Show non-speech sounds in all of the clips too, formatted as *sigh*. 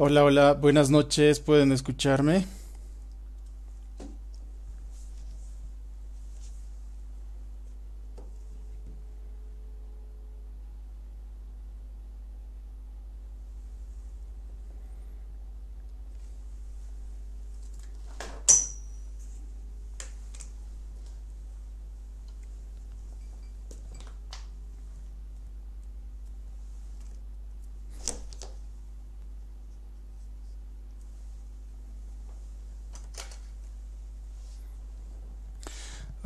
Hola, hola, buenas noches, ¿pueden escucharme?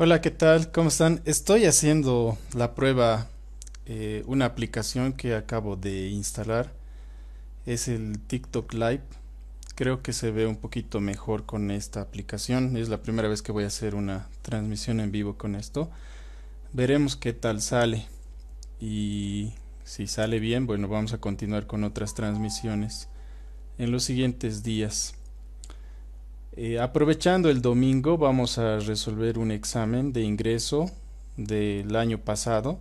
Hola, ¿qué tal? ¿Cómo están? Estoy haciendo la prueba, eh, una aplicación que acabo de instalar. Es el TikTok Live. Creo que se ve un poquito mejor con esta aplicación. Es la primera vez que voy a hacer una transmisión en vivo con esto. Veremos qué tal sale. Y si sale bien, bueno, vamos a continuar con otras transmisiones en los siguientes días. Eh, aprovechando el domingo vamos a resolver un examen de ingreso del año pasado.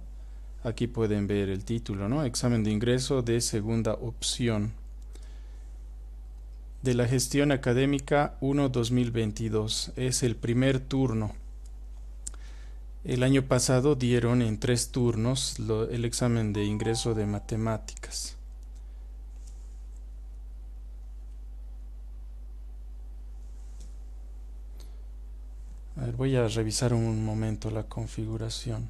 Aquí pueden ver el título, ¿no? Examen de ingreso de segunda opción de la gestión académica 1-2022. Es el primer turno. El año pasado dieron en tres turnos el examen de ingreso de matemáticas. voy a revisar un momento la configuración.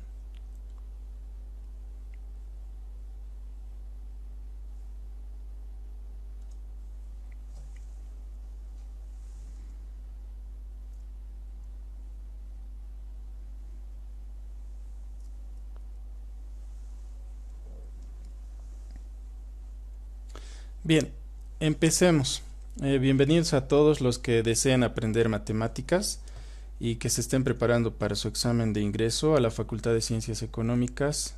Bien, empecemos. Eh, bienvenidos a todos los que deseen aprender matemáticas y que se estén preparando para su examen de ingreso a la Facultad de Ciencias Económicas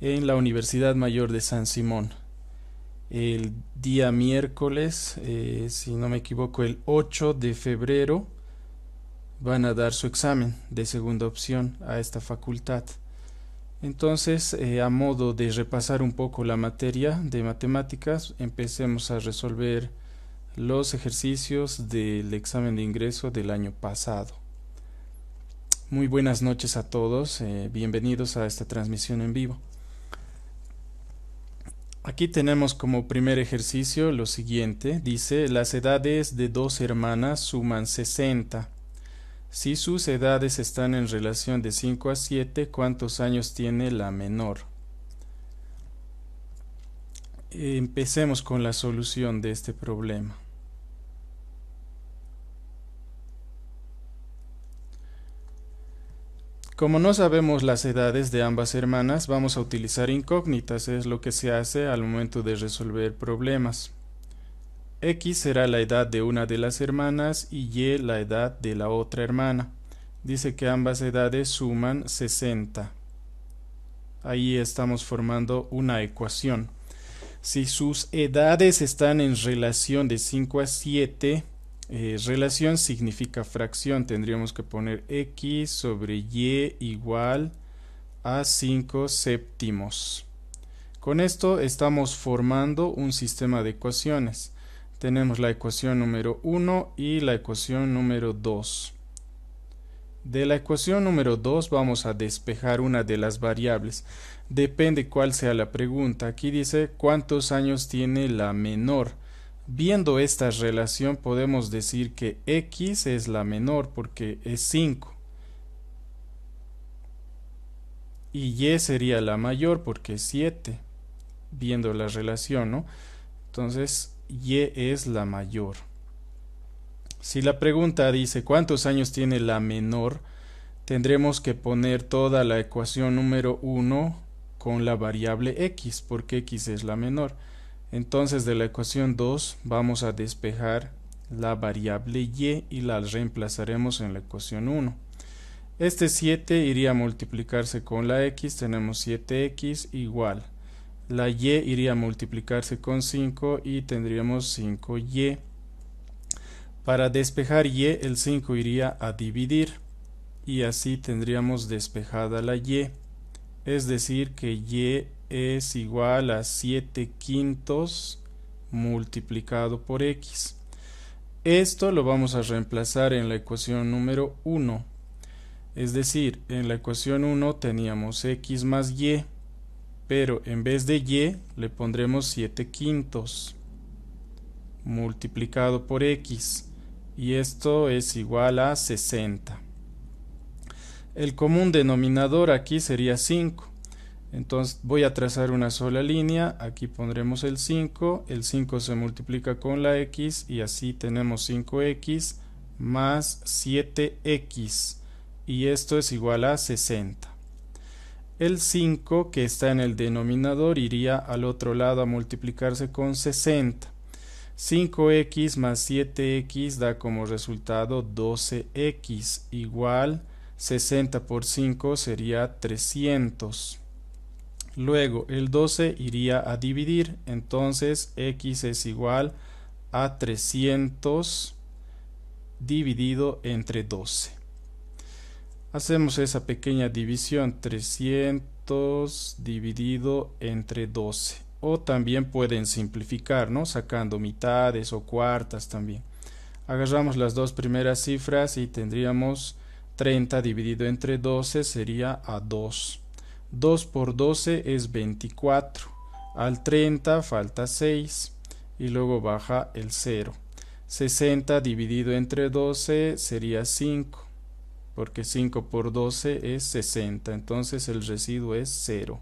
en la Universidad Mayor de San Simón. El día miércoles, eh, si no me equivoco, el 8 de febrero, van a dar su examen de segunda opción a esta facultad. Entonces, eh, a modo de repasar un poco la materia de matemáticas, empecemos a resolver los ejercicios del examen de ingreso del año pasado. Muy buenas noches a todos, eh, bienvenidos a esta transmisión en vivo. Aquí tenemos como primer ejercicio lo siguiente, dice las edades de dos hermanas suman 60. Si sus edades están en relación de 5 a 7, ¿cuántos años tiene la menor? Empecemos con la solución de este problema. Como no sabemos las edades de ambas hermanas, vamos a utilizar incógnitas, es lo que se hace al momento de resolver problemas. X será la edad de una de las hermanas y Y la edad de la otra hermana. Dice que ambas edades suman 60. Ahí estamos formando una ecuación. Si sus edades están en relación de 5 a 7, eh, relación significa fracción. Tendríamos que poner x sobre y igual a 5 séptimos. Con esto estamos formando un sistema de ecuaciones. Tenemos la ecuación número 1 y la ecuación número 2. De la ecuación número 2 vamos a despejar una de las variables. Depende cuál sea la pregunta. Aquí dice cuántos años tiene la menor. Viendo esta relación podemos decir que x es la menor porque es 5 y y sería la mayor porque es 7 viendo la relación, ¿no? Entonces y es la mayor. Si la pregunta dice cuántos años tiene la menor, tendremos que poner toda la ecuación número 1 con la variable x porque x es la menor. Entonces de la ecuación 2 vamos a despejar la variable y y la reemplazaremos en la ecuación 1. Este 7 iría a multiplicarse con la x, tenemos 7x igual. La y iría a multiplicarse con 5 y tendríamos 5y. Para despejar y, el 5 iría a dividir y así tendríamos despejada la y. Es decir que y es igual a 7 quintos multiplicado por x. Esto lo vamos a reemplazar en la ecuación número 1. Es decir, en la ecuación 1 teníamos x más y, pero en vez de y le pondremos 7 quintos multiplicado por x y esto es igual a 60. El común denominador aquí sería 5 entonces voy a trazar una sola línea, aquí pondremos el 5, el 5 se multiplica con la x y así tenemos 5x más 7x y esto es igual a 60. El 5 que está en el denominador iría al otro lado a multiplicarse con 60. 5x más 7x da como resultado 12x igual 60 por 5 sería 300. Luego el 12 iría a dividir, entonces x es igual a 300 dividido entre 12. Hacemos esa pequeña división 300 dividido entre 12. O también pueden simplificar, Sacando mitades o cuartas también. Agarramos las dos primeras cifras y tendríamos 30 dividido entre 12 sería a 2. 2 por 12 es 24. Al 30 falta 6 y luego baja el 0. 60 dividido entre 12 sería 5, porque 5 por 12 es 60, entonces el residuo es 0.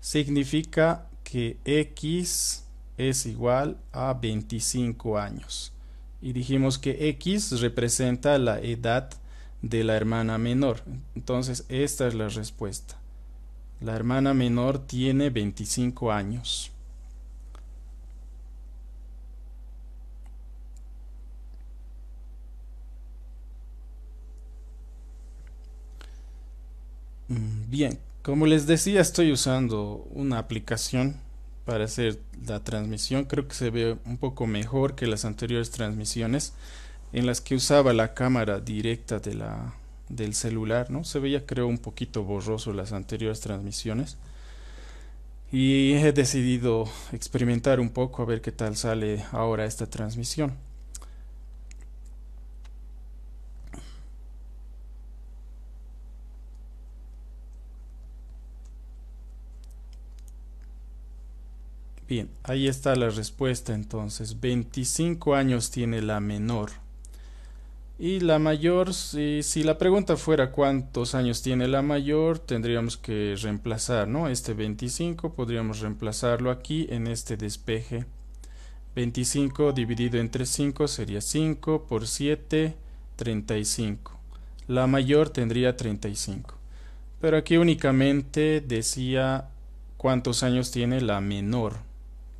Significa que X es igual a 25 años. Y dijimos que X representa la edad de la hermana menor. Entonces, esta es la respuesta. La hermana menor tiene 25 años. Mm, bien, como les decía, estoy usando una aplicación para hacer la transmisión. Creo que se ve un poco mejor que las anteriores transmisiones en las que usaba la cámara directa de la, del celular, ¿no? Se veía creo un poquito borroso las anteriores transmisiones. Y he decidido experimentar un poco a ver qué tal sale ahora esta transmisión. Bien, ahí está la respuesta entonces. 25 años tiene la menor. Y la mayor, si, la pregunta fuera cuántos años tiene la mayor, tendríamos que reemplazar, ¿no? Este 25 podríamos reemplazarlo aquí en este despeje. 25 dividido entre 5 sería 5 por 7, 35. La mayor tendría 35. Pero aquí únicamente decía cuántos años tiene la menor.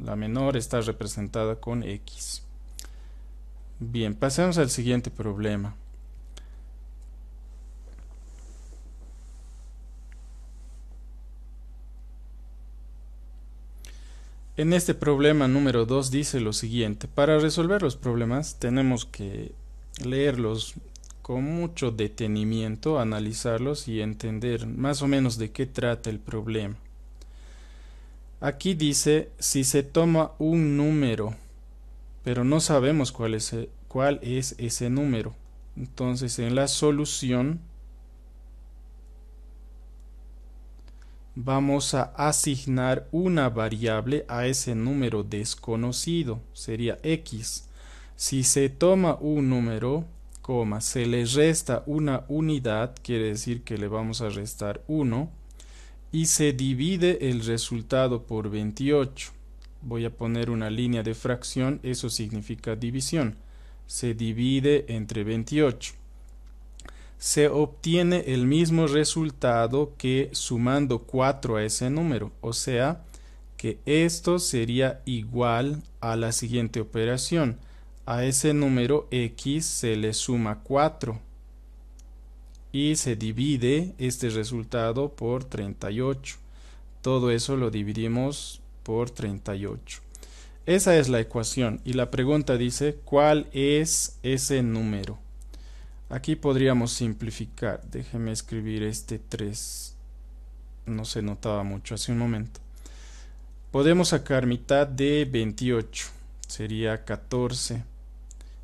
La menor está representada con X. Bien, pasemos al siguiente problema. En este problema número 2 dice lo siguiente, para resolver los problemas tenemos que leerlos con mucho detenimiento, analizarlos y entender más o menos de qué trata el problema. Aquí dice si se toma un número pero no sabemos cuál es, e, cuál es ese número. Entonces en la solución vamos a asignar una variable a ese número desconocido, sería x. Si se toma un número, coma, se le resta una unidad, quiere decir que le vamos a restar 1, y se divide el resultado por 28 voy a poner una línea de fracción, eso significa división. Se divide entre 28. Se obtiene el mismo resultado que sumando 4 a ese número, o sea, que esto sería igual a la siguiente operación. A ese número x se le suma 4 y se divide este resultado por 38. Todo eso lo dividimos por 38. Esa es la ecuación y la pregunta dice ¿cuál es ese número? Aquí podríamos simplificar. Déjeme escribir este 3. No se notaba mucho hace un momento. Podemos sacar mitad de 28. Sería 14.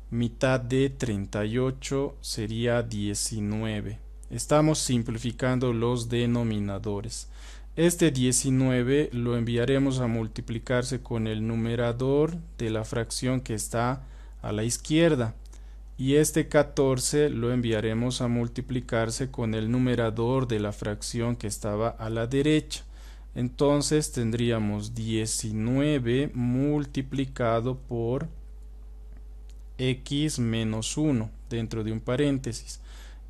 Mitad de 38 sería 19. Estamos simplificando los denominadores. Este 19 lo enviaremos a multiplicarse con el numerador de la fracción que está a la izquierda y este 14 lo enviaremos a multiplicarse con el numerador de la fracción que estaba a la derecha. Entonces tendríamos 19 multiplicado por x menos 1 dentro de un paréntesis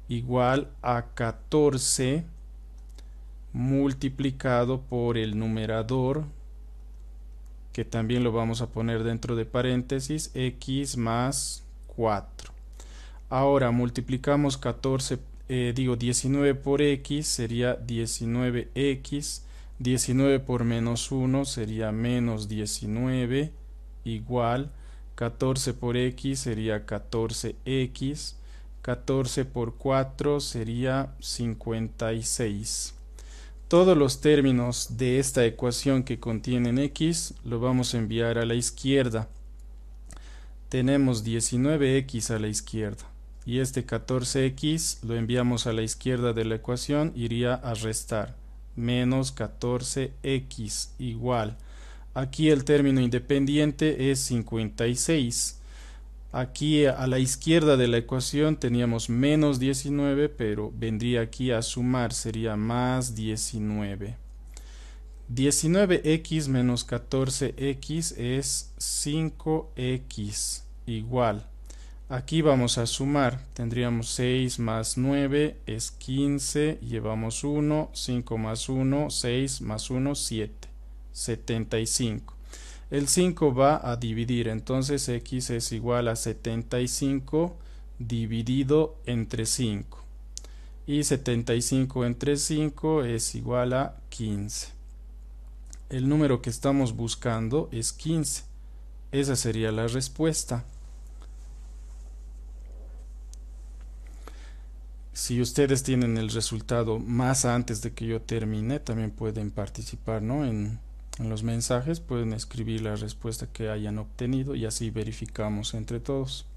igual a 14 multiplicado por el numerador que también lo vamos a poner dentro de paréntesis x más 4 ahora multiplicamos 14 eh, digo 19 por x sería 19x 19 por menos 1 sería menos 19 igual 14 por x sería 14x 14 por 4 sería 56 todos los términos de esta ecuación que contienen x lo vamos a enviar a la izquierda. Tenemos 19x a la izquierda y este 14x lo enviamos a la izquierda de la ecuación, iría a restar menos 14x igual. Aquí el término independiente es 56 Aquí a la izquierda de la ecuación teníamos menos 19, pero vendría aquí a sumar, sería más 19. 19x menos 14x es 5x igual. Aquí vamos a sumar, tendríamos 6 más 9 es 15, llevamos 1, 5 más 1, 6 más 1, 7, 75. El 5 va a dividir, entonces x es igual a 75 dividido entre 5. Y 75 entre 5 es igual a 15. El número que estamos buscando es 15. Esa sería la respuesta. si ustedes tienen el resultado más antes de que yo termine, también pueden participar ¿no? en, en los mensajes pueden escribir la respuesta que hayan obtenido y así verificamos entre todos.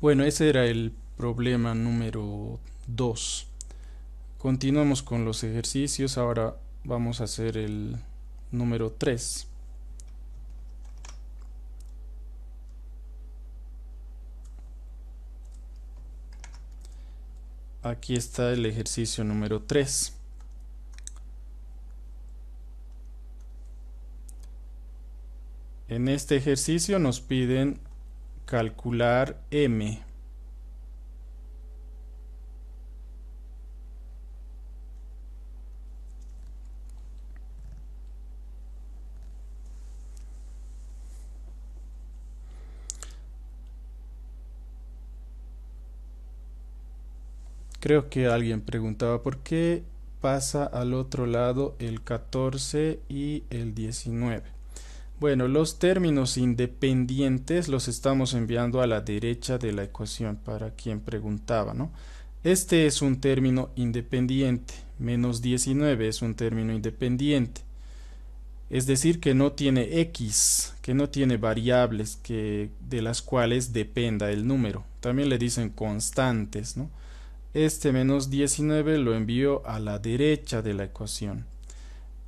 Bueno, ese era el problema número 2. Continuamos con los ejercicios. Ahora vamos a hacer el número 3. Aquí está el ejercicio número 3. En este ejercicio nos piden calcular m. Creo que alguien preguntaba por qué pasa al otro lado el 14 y el 19. Bueno, los términos independientes los estamos enviando a la derecha de la ecuación para quien preguntaba, ¿no? Este es un término independiente, menos 19 es un término independiente. Es decir, que no tiene x, que no tiene variables que, de las cuales dependa el número. También le dicen constantes, ¿no? Este menos 19 lo envío a la derecha de la ecuación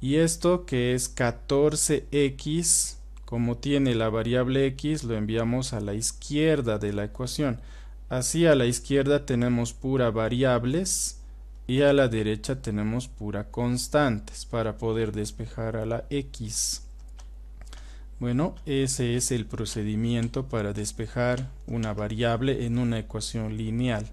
y esto que es 14x como tiene la variable x lo enviamos a la izquierda de la ecuación así a la izquierda tenemos pura variables y a la derecha tenemos pura constantes para poder despejar a la x bueno ese es el procedimiento para despejar una variable en una ecuación lineal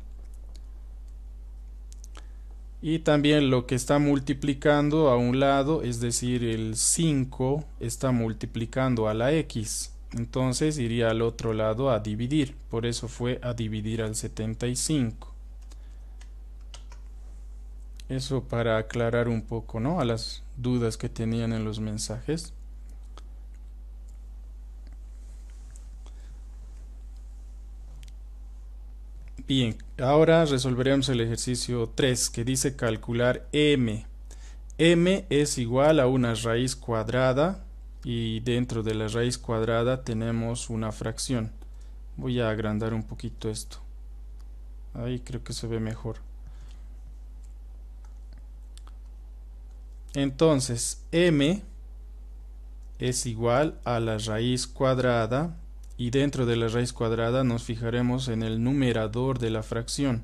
y también lo que está multiplicando a un lado, es decir, el 5 está multiplicando a la x. Entonces iría al otro lado a dividir. Por eso fue a dividir al 75. Eso para aclarar un poco, ¿no? A las dudas que tenían en los mensajes. Bien, ahora resolveremos el ejercicio 3 que dice calcular m. m es igual a una raíz cuadrada y dentro de la raíz cuadrada tenemos una fracción. Voy a agrandar un poquito esto. Ahí creo que se ve mejor. Entonces, m es igual a la raíz cuadrada y dentro de la raíz cuadrada nos fijaremos en el numerador de la fracción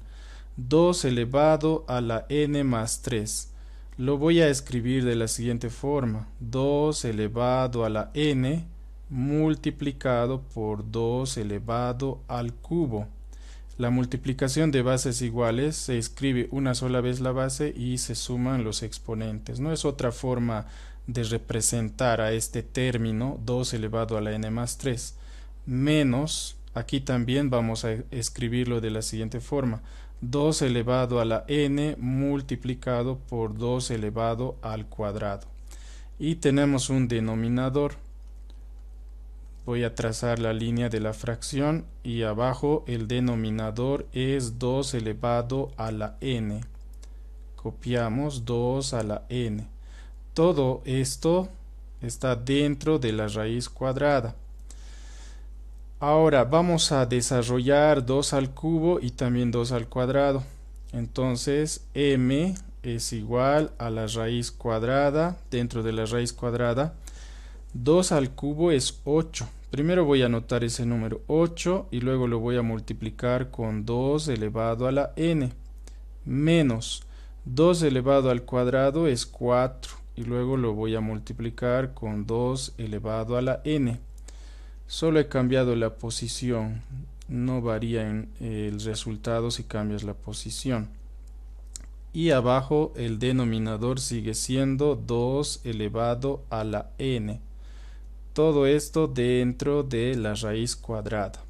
2 elevado a la n más 3 lo voy a escribir de la siguiente forma 2 elevado a la n multiplicado por 2 elevado al cubo la multiplicación de bases iguales se escribe una sola vez la base y se suman los exponentes no es otra forma de representar a este término 2 elevado a la n más 3 menos, aquí también vamos a escribirlo de la siguiente forma, 2 elevado a la n multiplicado por 2 elevado al cuadrado. Y tenemos un denominador. Voy a trazar la línea de la fracción y abajo el denominador es 2 elevado a la n. Copiamos 2 a la n. Todo esto está dentro de la raíz cuadrada. Ahora vamos a desarrollar 2 al cubo y también 2 al cuadrado. Entonces m es igual a la raíz cuadrada, dentro de la raíz cuadrada, 2 al cubo es 8. Primero voy a anotar ese número 8 y luego lo voy a multiplicar con 2 elevado a la n menos 2 elevado al cuadrado es 4 y luego lo voy a multiplicar con 2 elevado a la n Solo he cambiado la posición. No varía en el resultado si cambias la posición. Y abajo el denominador sigue siendo 2 elevado a la n. Todo esto dentro de la raíz cuadrada.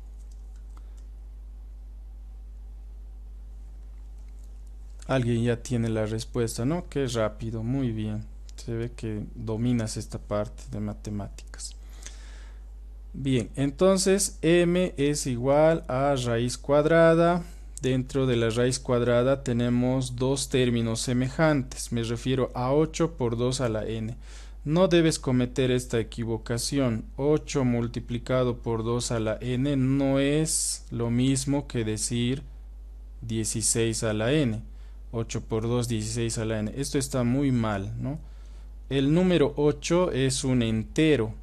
Alguien ya tiene la respuesta, ¿no? Qué rápido, muy bien. Se ve que dominas esta parte de matemáticas. Bien, entonces m es igual a raíz cuadrada. Dentro de la raíz cuadrada tenemos dos términos semejantes. Me refiero a 8 por 2 a la n. No debes cometer esta equivocación. 8 multiplicado por 2 a la n no es lo mismo que decir 16 a la n. 8 por 2, 16 a la n. Esto está muy mal, ¿no? El número 8 es un entero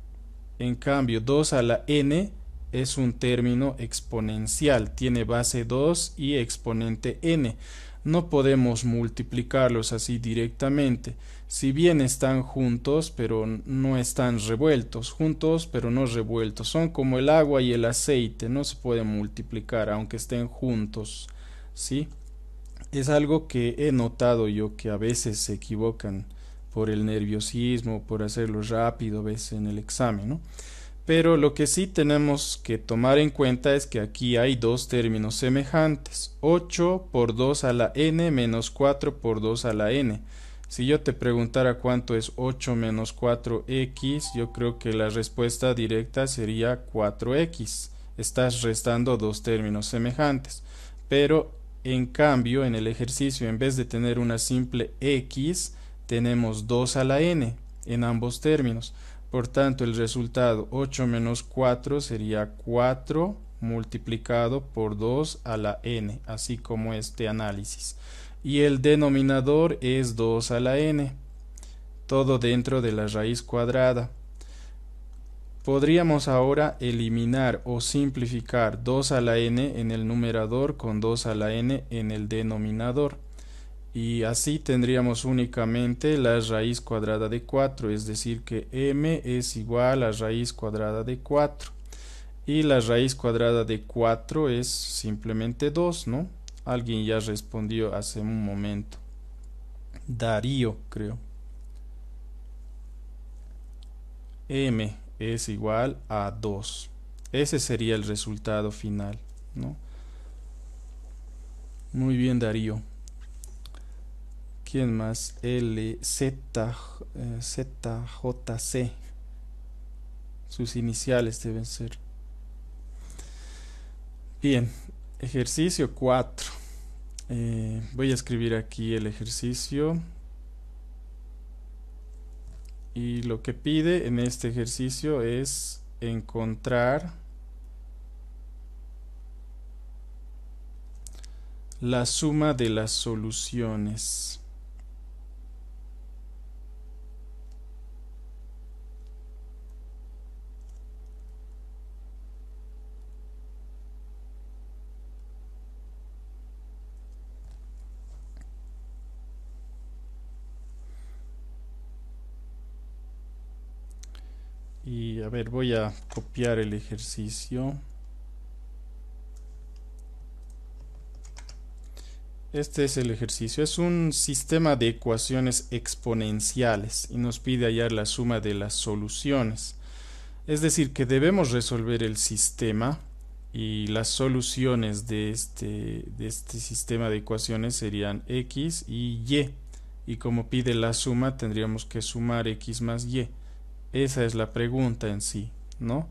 en cambio, 2 a la n es un término exponencial, tiene base 2 y exponente n. No podemos multiplicarlos así directamente. Si bien están juntos, pero no están revueltos, juntos, pero no revueltos. Son como el agua y el aceite, no se pueden multiplicar aunque estén juntos. ¿Sí? Es algo que he notado yo que a veces se equivocan por el nerviosismo, por hacerlo rápido, ves, en el examen, ¿no? Pero lo que sí tenemos que tomar en cuenta es que aquí hay dos términos semejantes, 8 por 2 a la n menos 4 por 2 a la n. Si yo te preguntara cuánto es 8 menos 4x, yo creo que la respuesta directa sería 4x. Estás restando dos términos semejantes. Pero en cambio, en el ejercicio, en vez de tener una simple x, tenemos 2 a la n en ambos términos. Por tanto, el resultado 8 menos 4 sería 4 multiplicado por 2 a la n, así como este análisis. Y el denominador es 2 a la n, todo dentro de la raíz cuadrada. Podríamos ahora eliminar o simplificar 2 a la n en el numerador con 2 a la n en el denominador y así tendríamos únicamente la raíz cuadrada de 4, es decir que m es igual a raíz cuadrada de 4 y la raíz cuadrada de 4 es simplemente 2, ¿no? Alguien ya respondió hace un momento. Darío, creo. m es igual a 2. Ese sería el resultado final, ¿no? Muy bien, Darío. ¿Quién más? L, Z, eh, C Sus iniciales deben ser. Bien, ejercicio 4. Eh, voy a escribir aquí el ejercicio. Y lo que pide en este ejercicio es encontrar la suma de las soluciones. a ver, voy a copiar el ejercicio. Este es el ejercicio. Es un sistema de ecuaciones exponenciales y nos pide hallar la suma de las soluciones. Es decir, que debemos resolver el sistema y las soluciones de este, de este sistema de ecuaciones serían x y y. Y como pide la suma, tendríamos que sumar x más y. Esa es la pregunta en sí, ¿no?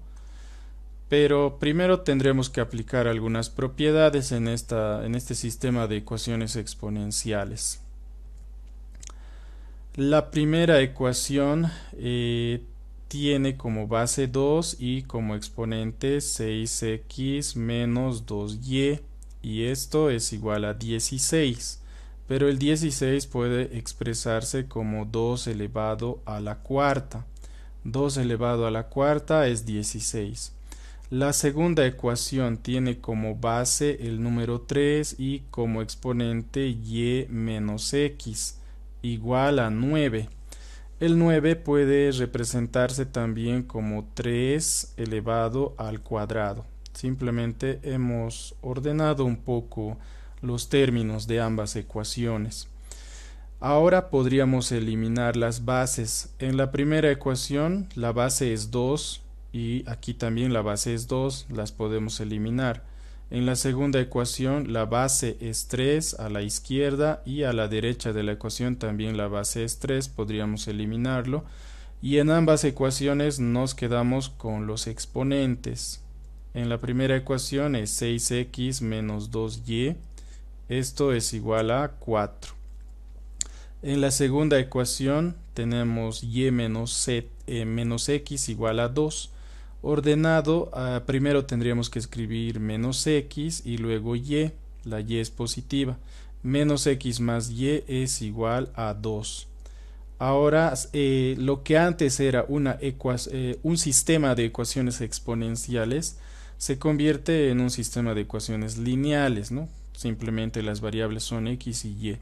Pero primero tendremos que aplicar algunas propiedades en, este sistema de ecuaciones exponenciales. La primera ecuación eh, tiene como base 2 y como exponente 6x menos 2y y esto es igual a 16 pero el 16 puede expresarse como 2 elevado a la cuarta 2 elevado a la cuarta es 16. La segunda ecuación tiene como base el número 3 y como exponente y menos x igual a 9. El 9 puede representarse también como 3 elevado al cuadrado. Simplemente hemos ordenado un poco los términos de ambas ecuaciones. Ahora podríamos eliminar las bases. En la primera ecuación la base es 2 y aquí también la base es 2, las podemos eliminar. En la segunda ecuación la base es 3 a la izquierda y a la derecha de la ecuación también la base es 3, podríamos eliminarlo. Y en ambas ecuaciones nos quedamos con los exponentes. En la primera ecuación es 6x menos 2y, esto es igual a 4. En la segunda ecuación tenemos y menos, eh, menos x igual a 2. Ordenado, ah, primero tendríamos que escribir menos x y luego y. La y es positiva. Menos x más y es igual a 2. Ahora, eh, lo que antes era eh, un sistema de ecuaciones exponenciales se convierte en un sistema de ecuaciones lineales, ¿no? Simplemente las variables son x y y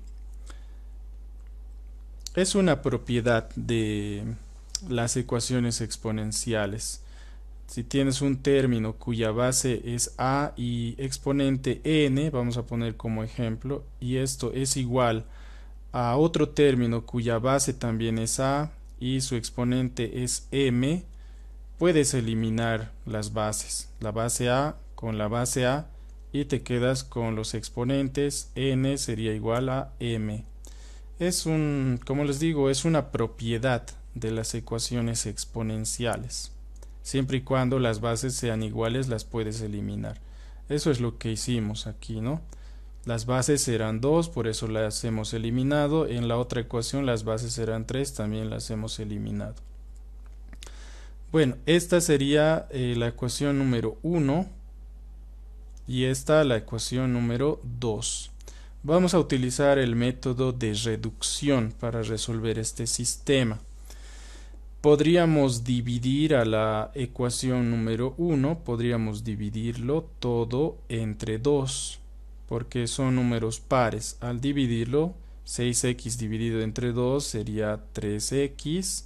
es una propiedad de las ecuaciones exponenciales. Si tienes un término cuya base es a y exponente n, vamos a poner como ejemplo, y esto es igual a otro término cuya base también es a y su exponente es m, puedes eliminar las bases, la base a con la base a y te quedas con los exponentes n sería igual a m es un, como les digo, es una propiedad de las ecuaciones exponenciales. Siempre y cuando las bases sean iguales las puedes eliminar. Eso es lo que hicimos aquí, ¿no? Las bases eran 2, por eso las hemos eliminado. En la otra ecuación las bases eran 3, también las hemos eliminado. Bueno, esta sería eh, la ecuación número 1 y esta la ecuación número 2. Vamos a utilizar el método de reducción para resolver este sistema. Podríamos dividir a la ecuación número 1, podríamos dividirlo todo entre 2, porque son números pares. Al dividirlo, 6x dividido entre 2 sería 3x,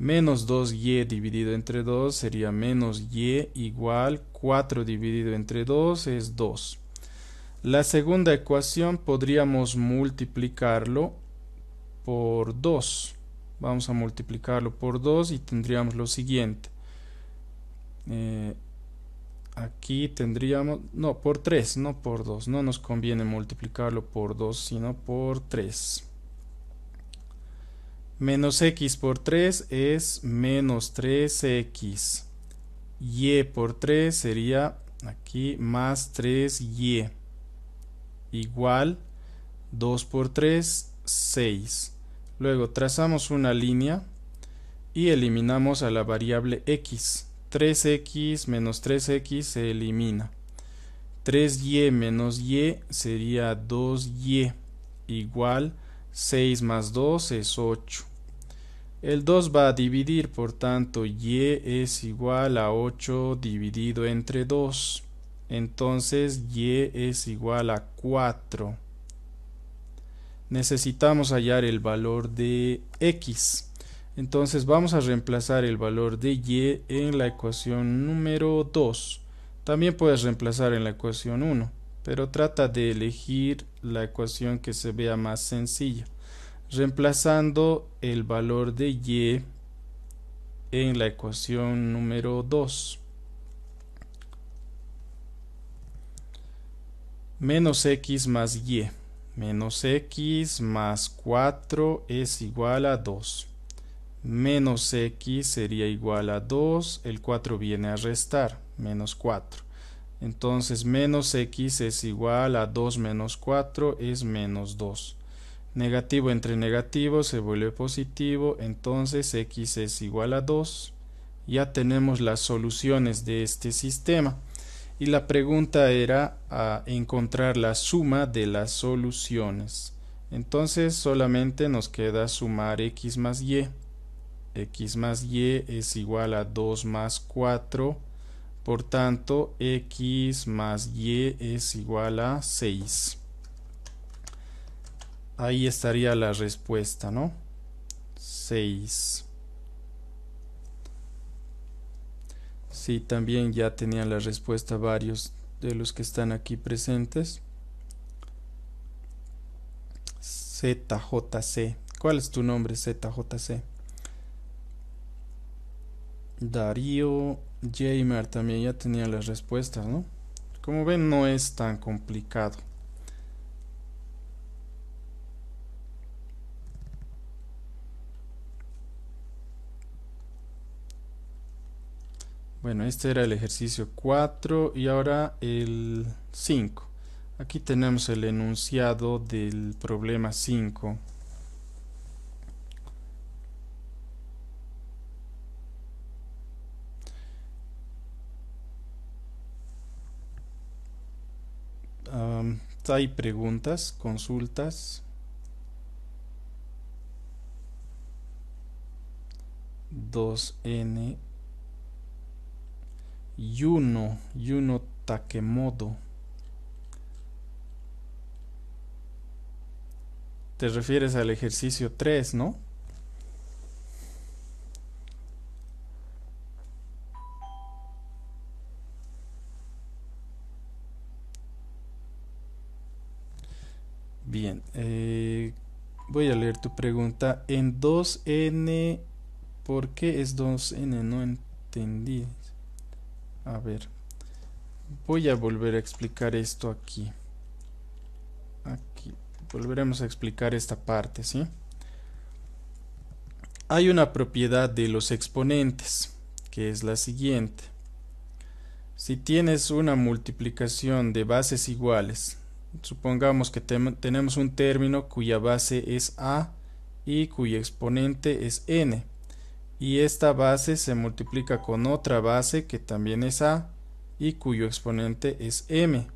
menos 2y dividido entre 2 sería menos y igual 4 dividido entre 2 es 2. La segunda ecuación podríamos multiplicarlo por 2. Vamos a multiplicarlo por 2 y tendríamos lo siguiente. Eh, aquí tendríamos, no, por 3, no por 2. No nos conviene multiplicarlo por 2, sino por 3. Menos x por 3 es menos 3x. y por 3 sería aquí más 3y igual 2 por 3, 6. Luego trazamos una línea y eliminamos a la variable x. 3x menos 3x se elimina. 3y menos y sería 2y igual 6 más 2 es 8. El 2 va a dividir, por tanto y es igual a 8 dividido entre 2. Entonces y es igual a 4. Necesitamos hallar el valor de x. Entonces vamos a reemplazar el valor de y en la ecuación número 2. También puedes reemplazar en la ecuación 1, pero trata de elegir la ecuación que se vea más sencilla. Reemplazando el valor de y en la ecuación número 2. menos x más y. Menos x más 4 es igual a 2. Menos x sería igual a 2. El 4 viene a restar. Menos 4. Entonces menos x es igual a 2 menos 4 es menos 2. Negativo entre negativo se vuelve positivo. Entonces x es igual a 2. Ya tenemos las soluciones de este sistema y la pregunta era a encontrar la suma de las soluciones. Entonces solamente nos queda sumar x más y. x más y es igual a 2 más 4. Por tanto, x más y es igual a 6. Ahí estaría la respuesta, ¿no? 6. Sí, también ya tenían la respuesta varios de los que están aquí presentes. ZJC. ¿Cuál es tu nombre, ZJC? Darío Jamer también ya tenía las respuestas, ¿no? Como ven, no es tan complicado. Bueno, este era el ejercicio 4 y ahora el 5. Aquí tenemos el enunciado del problema 5. hay preguntas, consultas. 2 N Yuno, Yuno Takemoto. Te refieres al ejercicio 3, ¿no? Bien, eh, voy a leer tu pregunta. En 2N, ¿por qué es 2N? No entendí. A ver, voy a volver a explicar esto aquí. volveremos a explicar esta parte, ¿sí? Hay una propiedad de los exponentes, que es la siguiente. Si tienes una multiplicación de bases iguales, supongamos que tenemos un término cuya base es a y cuyo exponente es n y esta base se multiplica con otra base que también es A y cuyo exponente es M.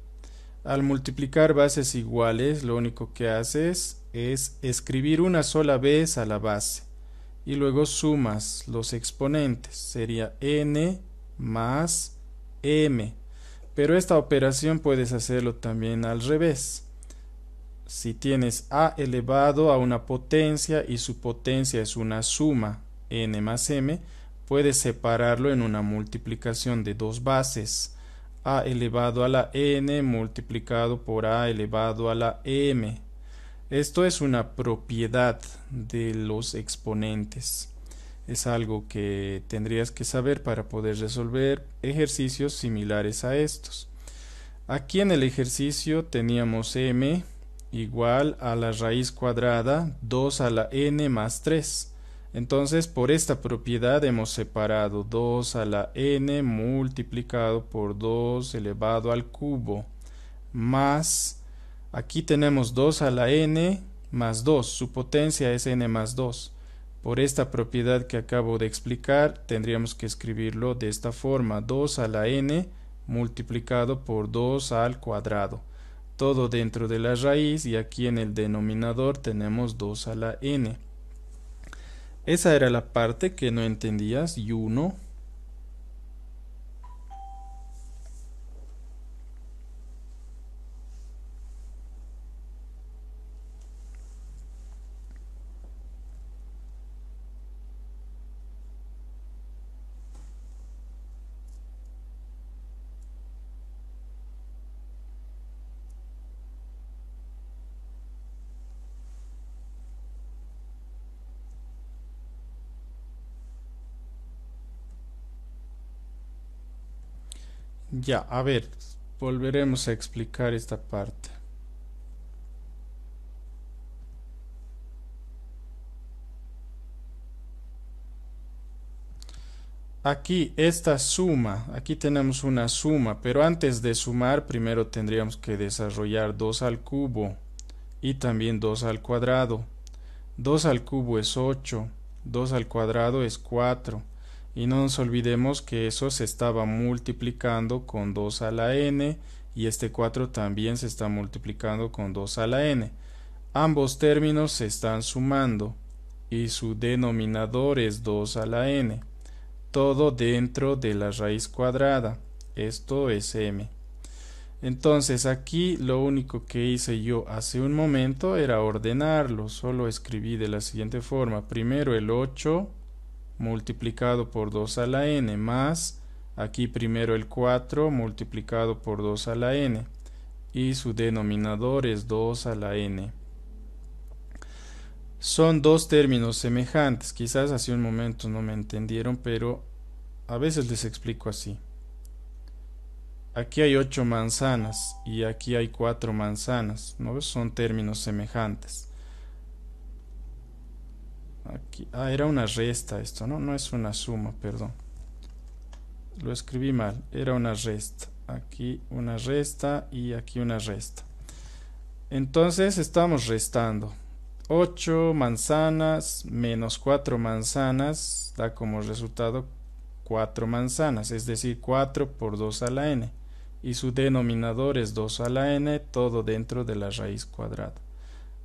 Al multiplicar bases iguales lo único que haces es escribir una sola vez a la base y luego sumas los exponentes sería n más m pero esta operación puedes hacerlo también al revés si tienes a elevado a una potencia y su potencia es una suma n más m, puede separarlo en una multiplicación de dos bases a elevado a la n multiplicado por a elevado a la m. Esto es una propiedad de los exponentes. Es algo que tendrías que saber para poder resolver ejercicios similares a estos. Aquí en el ejercicio teníamos m igual a la raíz cuadrada 2 a la n más 3 entonces, por esta propiedad hemos separado 2 a la n multiplicado por 2 elevado al cubo más, aquí tenemos 2 a la n más 2, su potencia es n más 2. Por esta propiedad que acabo de explicar, tendríamos que escribirlo de esta forma, 2 a la n multiplicado por 2 al cuadrado. Todo dentro de la raíz y aquí en el denominador tenemos 2 a la n. Esa era la parte que no entendías y uno Ya, a ver, volveremos a explicar esta parte. Aquí esta suma, aquí tenemos una suma, pero antes de sumar primero tendríamos que desarrollar 2 al cubo y también 2 al cuadrado. 2 al cubo es 8, 2 al cuadrado es 4 y no nos olvidemos que eso se estaba multiplicando con 2 a la n y este 4 también se está multiplicando con 2 a la n. Ambos términos se están sumando y su denominador es 2 a la n, todo dentro de la raíz cuadrada, esto es m. Entonces aquí lo único que hice yo hace un momento era ordenarlo, solo escribí de la siguiente forma, primero el 8, multiplicado por 2 a la n más aquí primero el 4 multiplicado por 2 a la n y su denominador es 2 a la n. Son dos términos semejantes, quizás hace un momento no me entendieron, pero a veces les explico así. Aquí hay 8 manzanas y aquí hay 4 manzanas, ¿no? Son términos semejantes. Ah, era una resta esto, ¿no? No es una suma, perdón. Lo escribí mal. Era una resta. Aquí una resta y aquí una resta. Entonces estamos restando. 8 manzanas menos 4 manzanas da como resultado 4 manzanas, es decir, 4 por 2 a la n. Y su denominador es 2 a la n, todo dentro de la raíz cuadrada.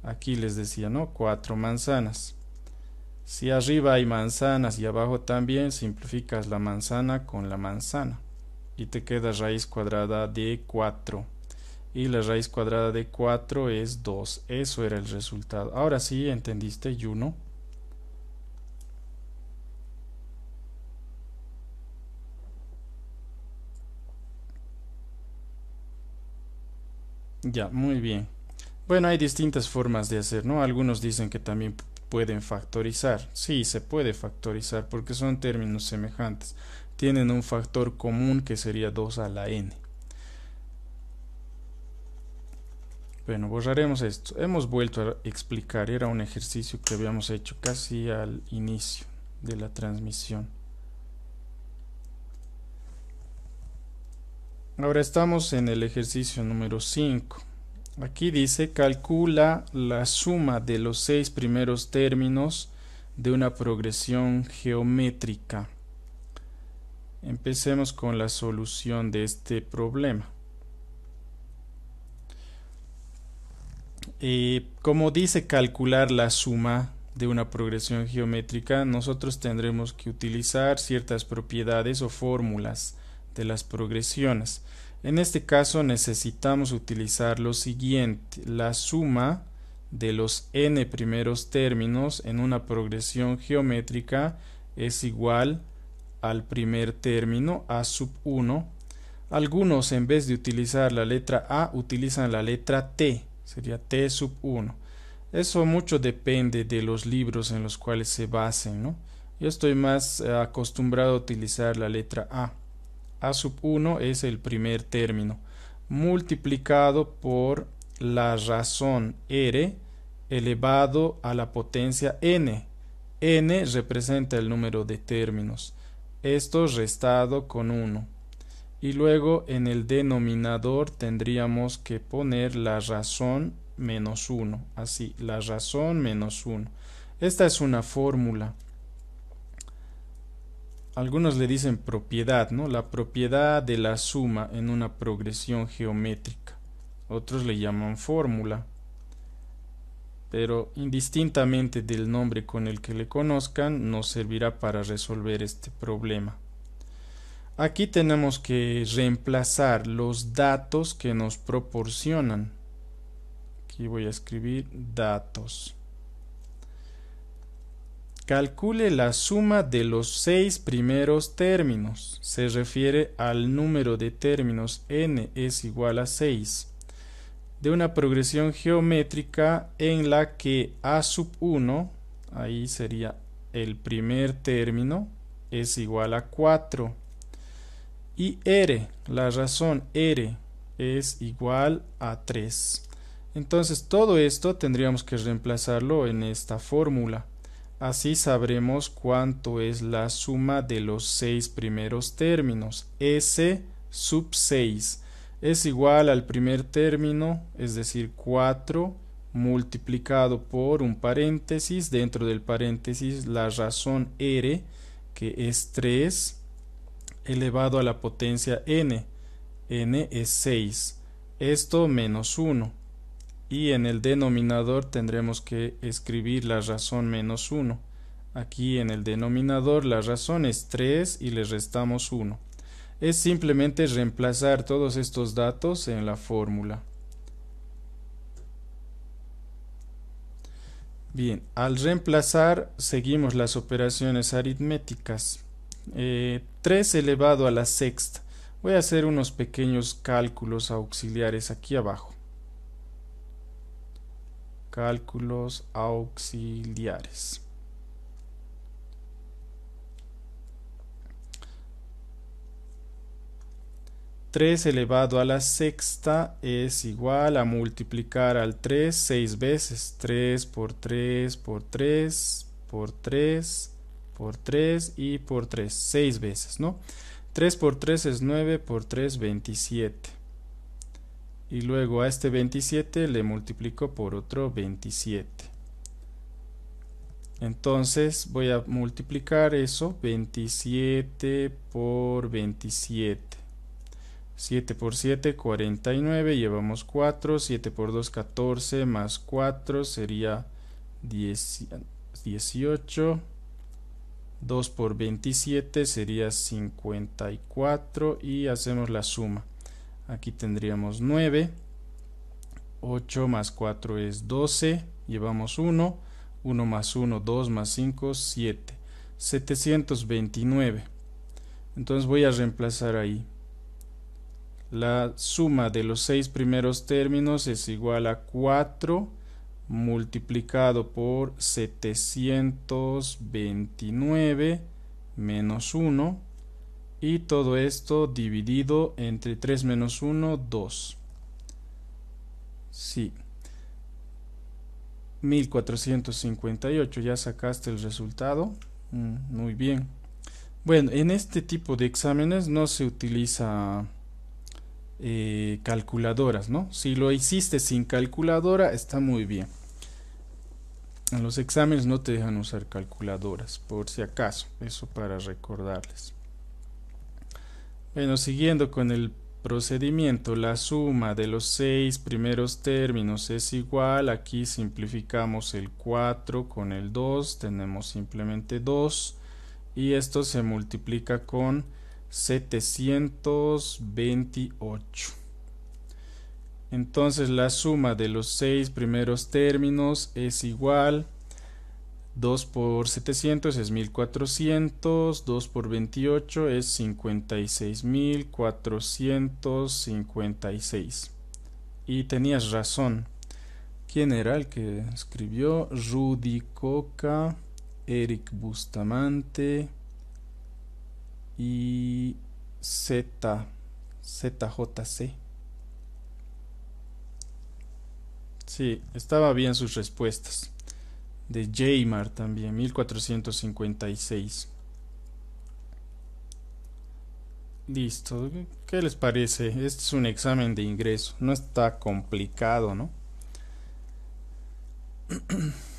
Aquí les decía, ¿no? 4 manzanas. Si arriba hay manzanas y abajo también, simplificas la manzana con la manzana y te queda raíz cuadrada de 4. Y la raíz cuadrada de 4 es 2. Eso era el resultado. Ahora sí, entendiste, Juno. Ya, muy bien. Bueno, hay distintas formas de hacer, ¿no? Algunos dicen que también pueden factorizar. Sí, se puede factorizar porque son términos semejantes. Tienen un factor común que sería 2 a la n. Bueno, borraremos esto. Hemos vuelto a explicar. Era un ejercicio que habíamos hecho casi al inicio de la transmisión. Ahora estamos en el ejercicio número 5. Aquí dice, calcula la suma de los seis primeros términos de una progresión geométrica. Empecemos con la solución de este problema. Eh, como dice calcular la suma de una progresión geométrica, nosotros tendremos que utilizar ciertas propiedades o fórmulas de las progresiones. En este caso necesitamos utilizar lo siguiente, la suma de los n primeros términos en una progresión geométrica es igual al primer término a sub 1. Algunos en vez de utilizar la letra a utilizan la letra t, sería t sub 1. Eso mucho depende de los libros en los cuales se basen, ¿no? Yo estoy más eh, acostumbrado a utilizar la letra a a sub 1 es el primer término multiplicado por la razón r elevado a la potencia n. n representa el número de términos. Esto restado con 1. Y luego en el denominador tendríamos que poner la razón menos 1. Así, la razón menos 1. Esta es una fórmula algunos le dicen propiedad, ¿no? La propiedad de la suma en una progresión geométrica. Otros le llaman fórmula. Pero indistintamente del nombre con el que le conozcan, nos servirá para resolver este problema. Aquí tenemos que reemplazar los datos que nos proporcionan. Aquí voy a escribir datos. Calcule la suma de los seis primeros términos. Se refiere al número de términos n es igual a 6 de una progresión geométrica en la que a sub 1, ahí sería el primer término, es igual a 4. Y R, la razón R, es igual a 3. Entonces todo esto tendríamos que reemplazarlo en esta fórmula. Así sabremos cuánto es la suma de los seis primeros términos. S sub 6 es igual al primer término, es decir, 4 multiplicado por un paréntesis, dentro del paréntesis la razón R, que es 3 elevado a la potencia n, n es 6, esto menos 1 y en el denominador tendremos que escribir la razón menos 1. Aquí en el denominador la razón es 3 y le restamos 1. Es simplemente reemplazar todos estos datos en la fórmula. Bien, al reemplazar seguimos las operaciones aritméticas. 3 eh, elevado a la sexta. Voy a hacer unos pequeños cálculos auxiliares aquí abajo cálculos auxiliares. 3 elevado a la sexta es igual a multiplicar al 3 seis veces. 3 por 3 por 3 por 3 por 3 y por 3. seis veces, ¿no? 3 por 3 es 9 por 3, 27 y luego a este 27 le multiplico por otro 27 entonces voy a multiplicar eso 27 por 27 7 por 7 49 llevamos 4 7 por 2 14 más 4 sería 18 2 por 27 sería 54 y hacemos la suma Aquí tendríamos 9. 8 más 4 es 12. Llevamos 1. 1 más 1, 2 más 5, 7. 729. Entonces voy a reemplazar ahí. La suma de los 6 primeros términos es igual a 4 multiplicado por 729 menos 1 y todo esto dividido entre 3 menos 1, 2. Sí. 1458, ya sacaste el resultado. Mm, muy bien. Bueno, en este tipo de exámenes no se utiliza eh, calculadoras, ¿no? Si lo hiciste sin calculadora, está muy bien. En los exámenes no te dejan usar calculadoras, por si acaso, eso para recordarles. Bueno, siguiendo con el procedimiento, la suma de los seis primeros términos es igual, aquí simplificamos el 4 con el 2, tenemos simplemente 2 y esto se multiplica con 728. Entonces la suma de los seis primeros términos es igual 2 por 700 es 1400, 2 por 28 es 56456. Y tenías razón. ¿Quién era el que escribió? Rudy Coca, Eric Bustamante y Z, ZJC. Sí, estaba bien sus respuestas de JMAR también, 1456. Listo, ¿qué les parece? Este es un examen de ingreso, no está complicado, ¿no? *clears throat*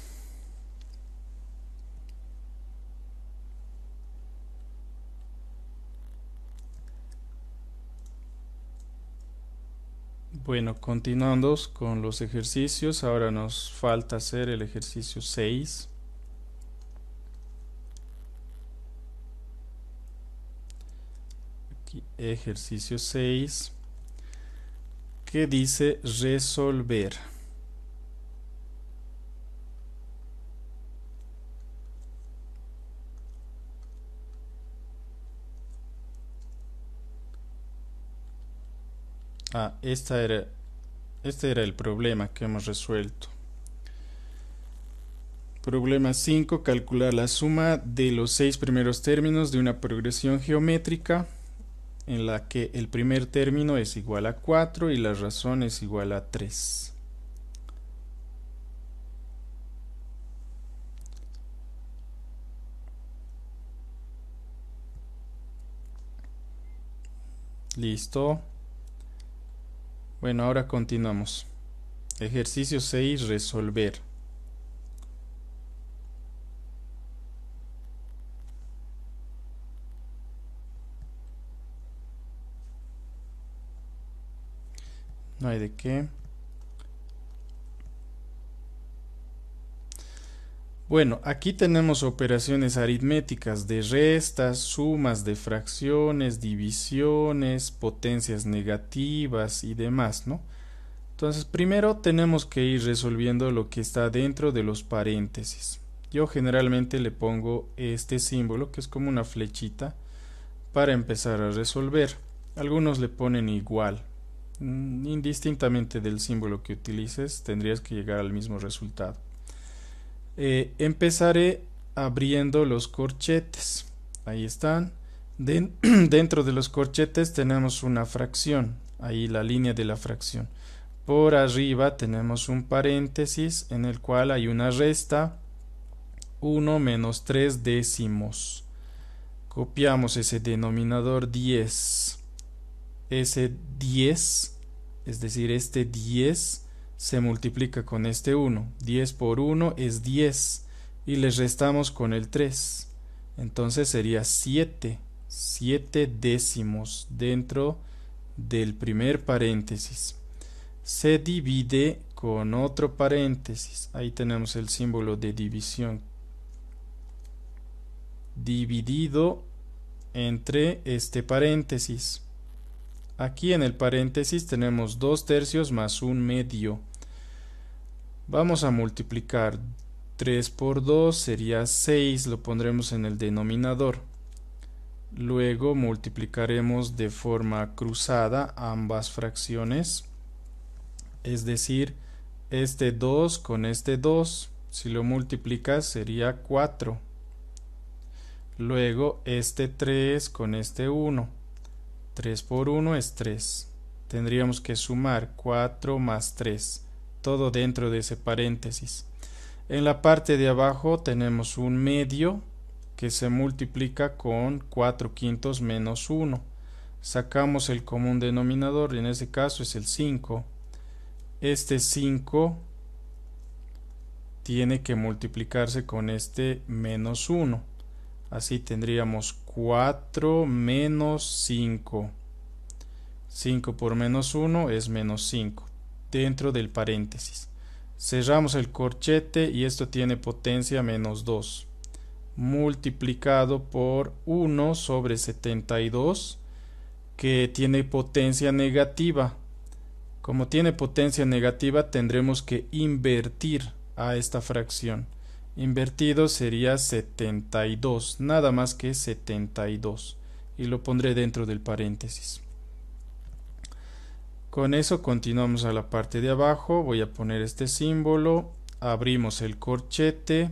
Bueno, continuando con los ejercicios, ahora nos falta hacer el ejercicio 6. Aquí, ejercicio 6, que dice resolver. Ah, este era el problema que hemos resuelto. Problema 5. Calcular la suma de los seis primeros términos de una progresión geométrica en la que el primer término es igual a 4 y la razón es igual a 3. Listo. Bueno, ahora continuamos. Ejercicio 6. Resolver. No hay de qué. Bueno, aquí tenemos operaciones aritméticas de restas, sumas de fracciones, divisiones, potencias negativas y demás, ¿no? Entonces, primero tenemos que ir resolviendo lo que está dentro de los paréntesis. Yo generalmente le pongo este símbolo, que es como una flechita, para empezar a resolver. Algunos le ponen igual. Mm, indistintamente del símbolo que utilices, tendrías que llegar al mismo resultado. Eh, empezaré abriendo los corchetes ahí están *clears throat* dentro de los corchetes tenemos una fracción ahí la línea de la fracción por arriba tenemos un paréntesis en el cual hay una resta 1 menos 3 décimos copiamos ese denominador 10 ese 10 es decir este 10 se multiplica con este 1. 10 por 1 es 10 y les restamos con el 3. Entonces sería 7, 7 décimos dentro del primer paréntesis. Se divide con otro paréntesis. Ahí tenemos el símbolo de división. Dividido entre este paréntesis. Aquí en el paréntesis tenemos 2 tercios más un medio Vamos a multiplicar 3 por 2 sería 6, lo pondremos en el denominador. Luego multiplicaremos de forma cruzada ambas fracciones, es decir, este 2 con este 2, si lo multiplicas sería 4. Luego este 3 con este 1, 3 por 1 es 3. Tendríamos que sumar 4 más 3 todo dentro de ese paréntesis. En la parte de abajo tenemos un medio que se multiplica con 4 quintos menos 1. Sacamos el común denominador, y en este caso es el 5. Este 5 tiene que multiplicarse con este menos 1. Así tendríamos 4 menos 5. 5 por menos 1 es menos 5 dentro del paréntesis. Cerramos el corchete y esto tiene potencia menos 2 multiplicado por 1 sobre 72 que tiene potencia negativa. Como tiene potencia negativa tendremos que invertir a esta fracción. Invertido sería 72, nada más que 72 y lo pondré dentro del paréntesis. Con eso continuamos a la parte de abajo, voy a poner este símbolo, abrimos el corchete,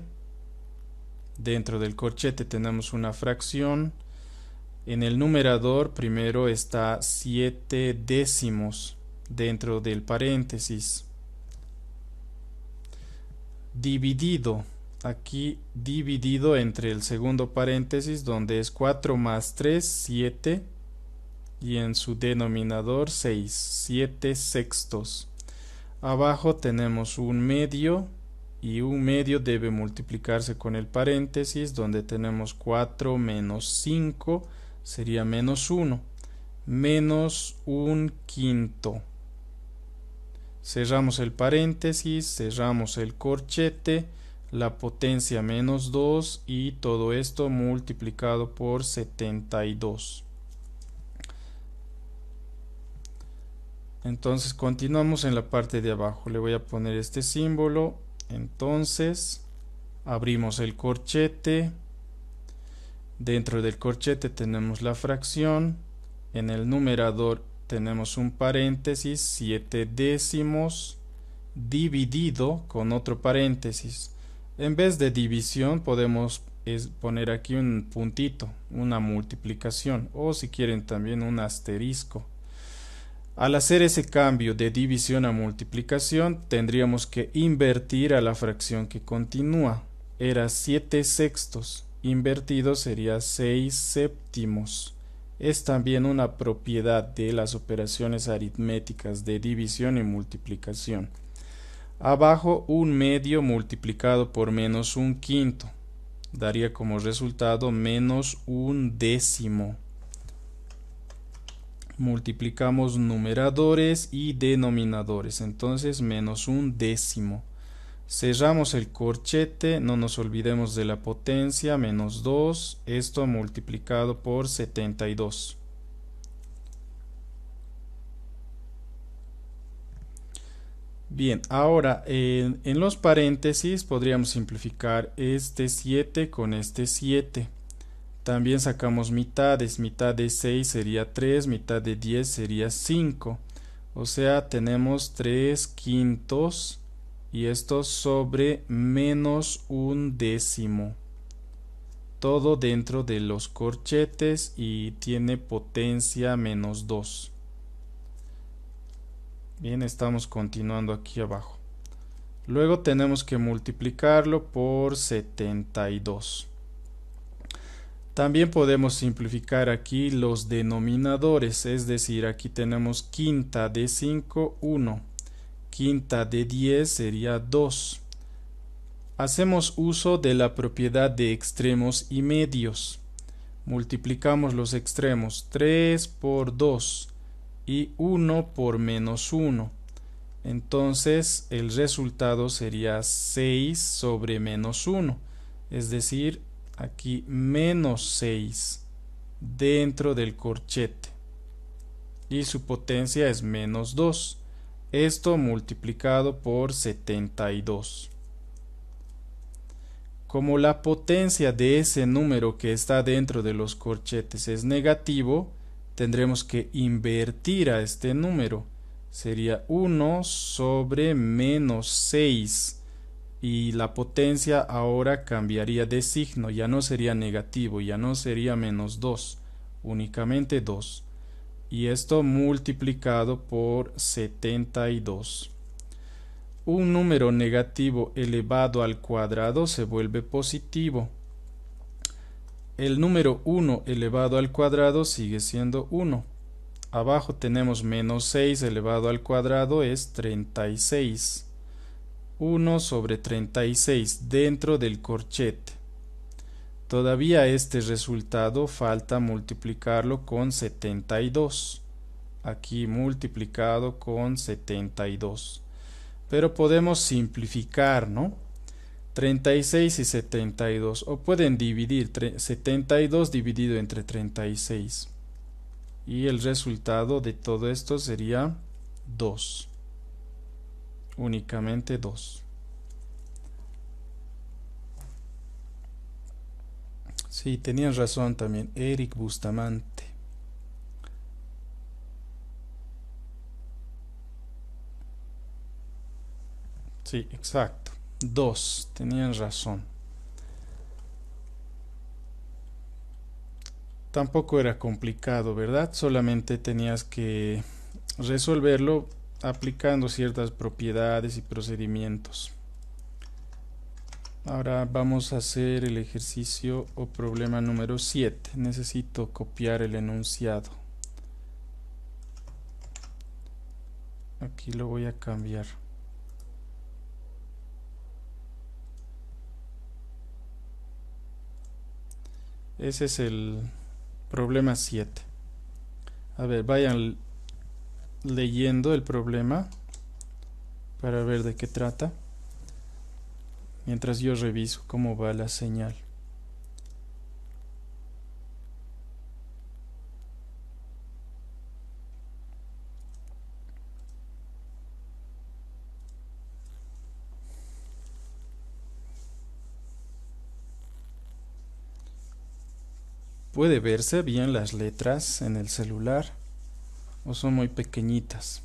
dentro del corchete tenemos una fracción, en el numerador primero está 7 décimos dentro del paréntesis. Dividido. Aquí dividido entre el segundo paréntesis donde es 4 más 3, 7 y en su denominador 6, 7 sextos. Abajo tenemos un medio y un medio debe multiplicarse con el paréntesis donde tenemos 4 menos 5 sería menos 1 menos un quinto. Cerramos el paréntesis, cerramos el corchete, la potencia menos 2 y todo esto multiplicado por 72. Entonces continuamos en la parte de abajo. Le voy a poner este símbolo. Entonces abrimos el corchete. Dentro del corchete tenemos la fracción. En el numerador tenemos un paréntesis, siete décimos, dividido con otro paréntesis. En vez de división podemos poner aquí un puntito, una multiplicación o si quieren también un asterisco. Al hacer ese cambio de división a multiplicación, tendríamos que invertir a la fracción que continúa. Era 7 sextos, invertido sería 6 séptimos. Es también una propiedad de las operaciones aritméticas de división y multiplicación. Abajo un medio multiplicado por menos un quinto daría como resultado menos un décimo multiplicamos numeradores y denominadores, entonces menos un décimo. Cerramos el corchete, no nos olvidemos de la potencia, menos 2, esto multiplicado por 72. Bien, ahora en, los paréntesis podríamos simplificar este 7 con este 7. También sacamos mitades, mitad de 6 sería 3, mitad de 10 sería 5. O sea, tenemos 3 quintos y esto sobre menos un décimo. Todo dentro de los corchetes y tiene potencia menos 2. Bien, estamos continuando aquí abajo. Luego tenemos que multiplicarlo por 72. También podemos simplificar aquí los denominadores, es decir, aquí tenemos quinta de 5, 1, quinta de 10 sería 2. Hacemos uso de la propiedad de extremos y medios. Multiplicamos los extremos 3 por 2 y 1 por menos 1. Entonces el resultado sería 6 sobre menos 1, es decir, aquí menos 6 dentro del corchete y su potencia es menos 2 esto multiplicado por 72 como la potencia de ese número que está dentro de los corchetes es negativo tendremos que invertir a este número sería 1 sobre menos 6 y la potencia ahora cambiaría de signo, ya no sería negativo, ya no sería menos 2, únicamente 2, y esto multiplicado por 72. Un número negativo elevado al cuadrado se vuelve positivo. El número 1 elevado al cuadrado sigue siendo 1. Abajo tenemos menos 6 elevado al cuadrado es 36 1 sobre 36 dentro del corchete. Todavía este resultado falta multiplicarlo con 72. Aquí multiplicado con 72. Pero podemos simplificar, ¿no? 36 y 72. O pueden dividir 72 dividido entre 36. Y el resultado de todo esto sería 2 únicamente dos. Sí, tenían razón también, Eric Bustamante. Sí, exacto. Dos, tenían razón. Tampoco era complicado, ¿verdad? Solamente tenías que resolverlo aplicando ciertas propiedades y procedimientos. Ahora vamos a hacer el ejercicio o problema número 7. Necesito copiar el enunciado. Aquí lo voy a cambiar. Ese es el problema 7. A ver, vayan leyendo el problema para ver de qué trata mientras yo reviso cómo va la señal. ¿Puede verse bien las letras en el celular? o son muy pequeñitas.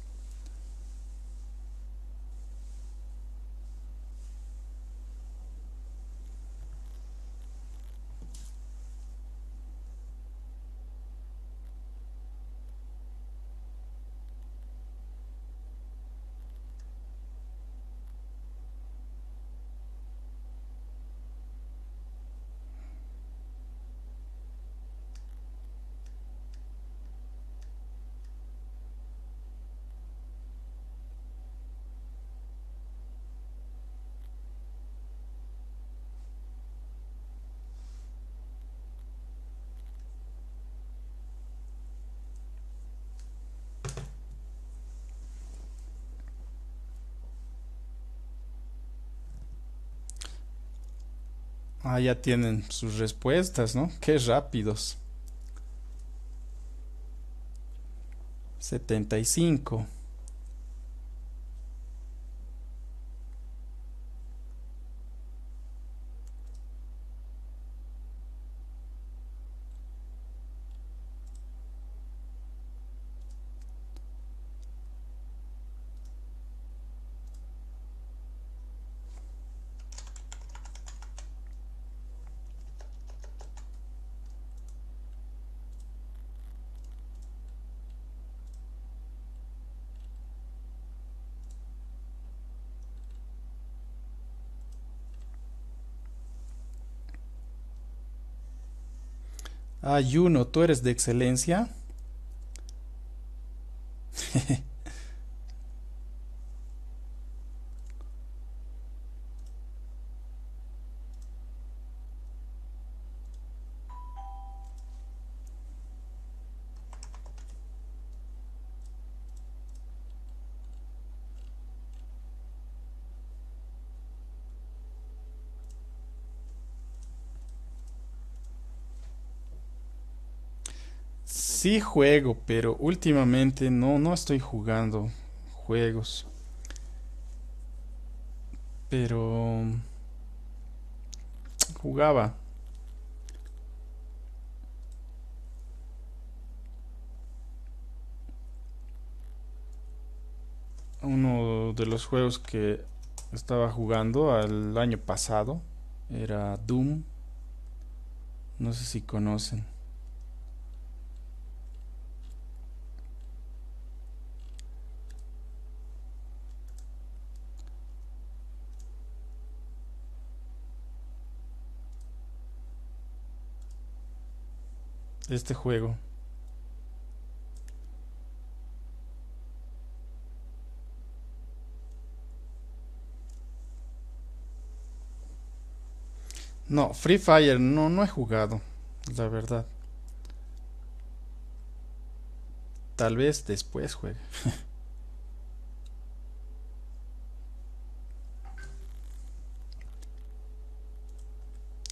Ah, ya tienen sus respuestas, ¿no? Qué rápidos. 75. Ayuno, tú eres de excelencia. Sí juego, pero últimamente no, no estoy jugando juegos. Pero jugaba. Uno de los juegos que estaba jugando al año pasado era Doom. No sé si conocen. este juego. No, Free Fire no, no he jugado, la verdad. Tal vez después juegue. *laughs*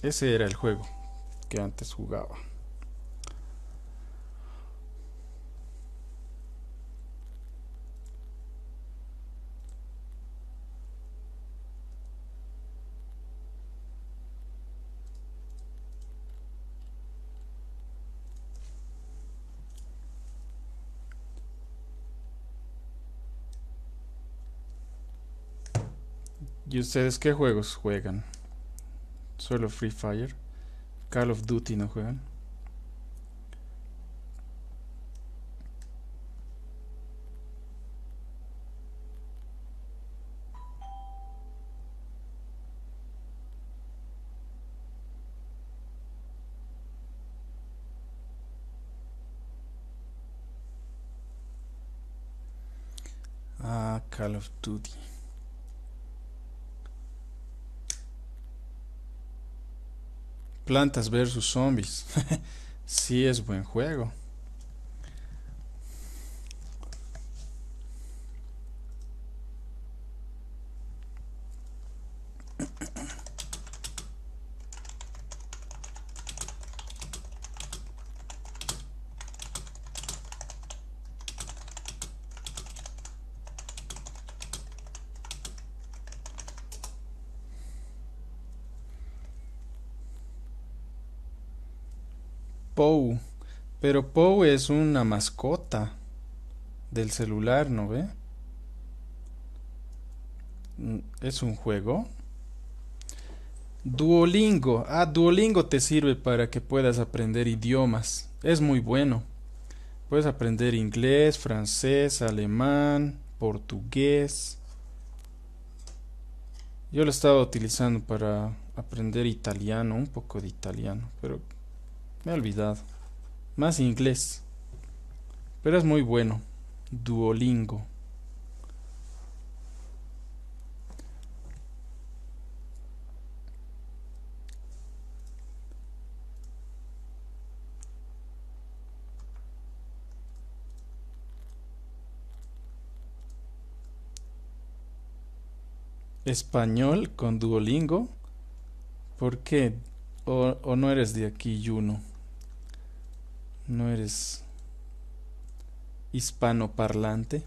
Ese era el juego que antes jugaba. ¿Y ustedes qué juegos juegan? Solo Free Fire. Call of Duty no juegan. Ah, Call of Duty. Plantas versus zombies. *laughs* sí es buen juego. Pero Pou es una mascota del celular, ¿no ve? Mm, ¿Es un juego? Duolingo. Ah, Duolingo te sirve para que puedas aprender idiomas. Es muy bueno. Puedes aprender inglés, francés, alemán, portugués. Yo lo estaba utilizando para aprender italiano, un poco de italiano, pero me he olvidado. Más inglés. Pero es muy bueno. Duolingo. español con Duolingo? ¿Por qué? ¿O, no eres de aquí, Juno? no eres hispanoparlante.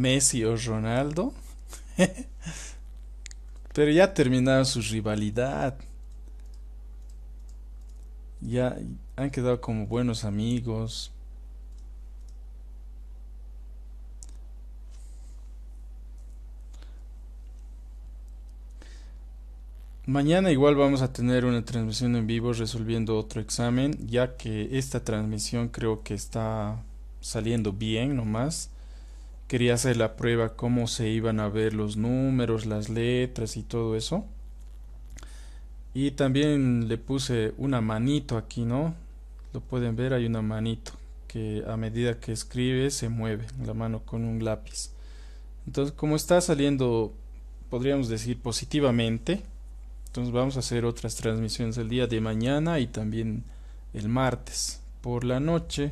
Messi o Ronaldo. *laughs* Pero ya terminaron su rivalidad. Ya han quedado como buenos amigos. Mañana igual vamos a tener una transmisión en vivo resolviendo otro examen, ya que esta transmisión creo que está saliendo bien nomás quería hacer la prueba, cómo se iban a ver los números, las letras y todo eso. Y también le puse una manito aquí, ¿no? Lo pueden ver, hay una manito que a medida que escribe se mueve la mano con un lápiz. Entonces, como está saliendo, podríamos decir positivamente, entonces vamos a hacer otras transmisiones el día de mañana y también el martes por la noche.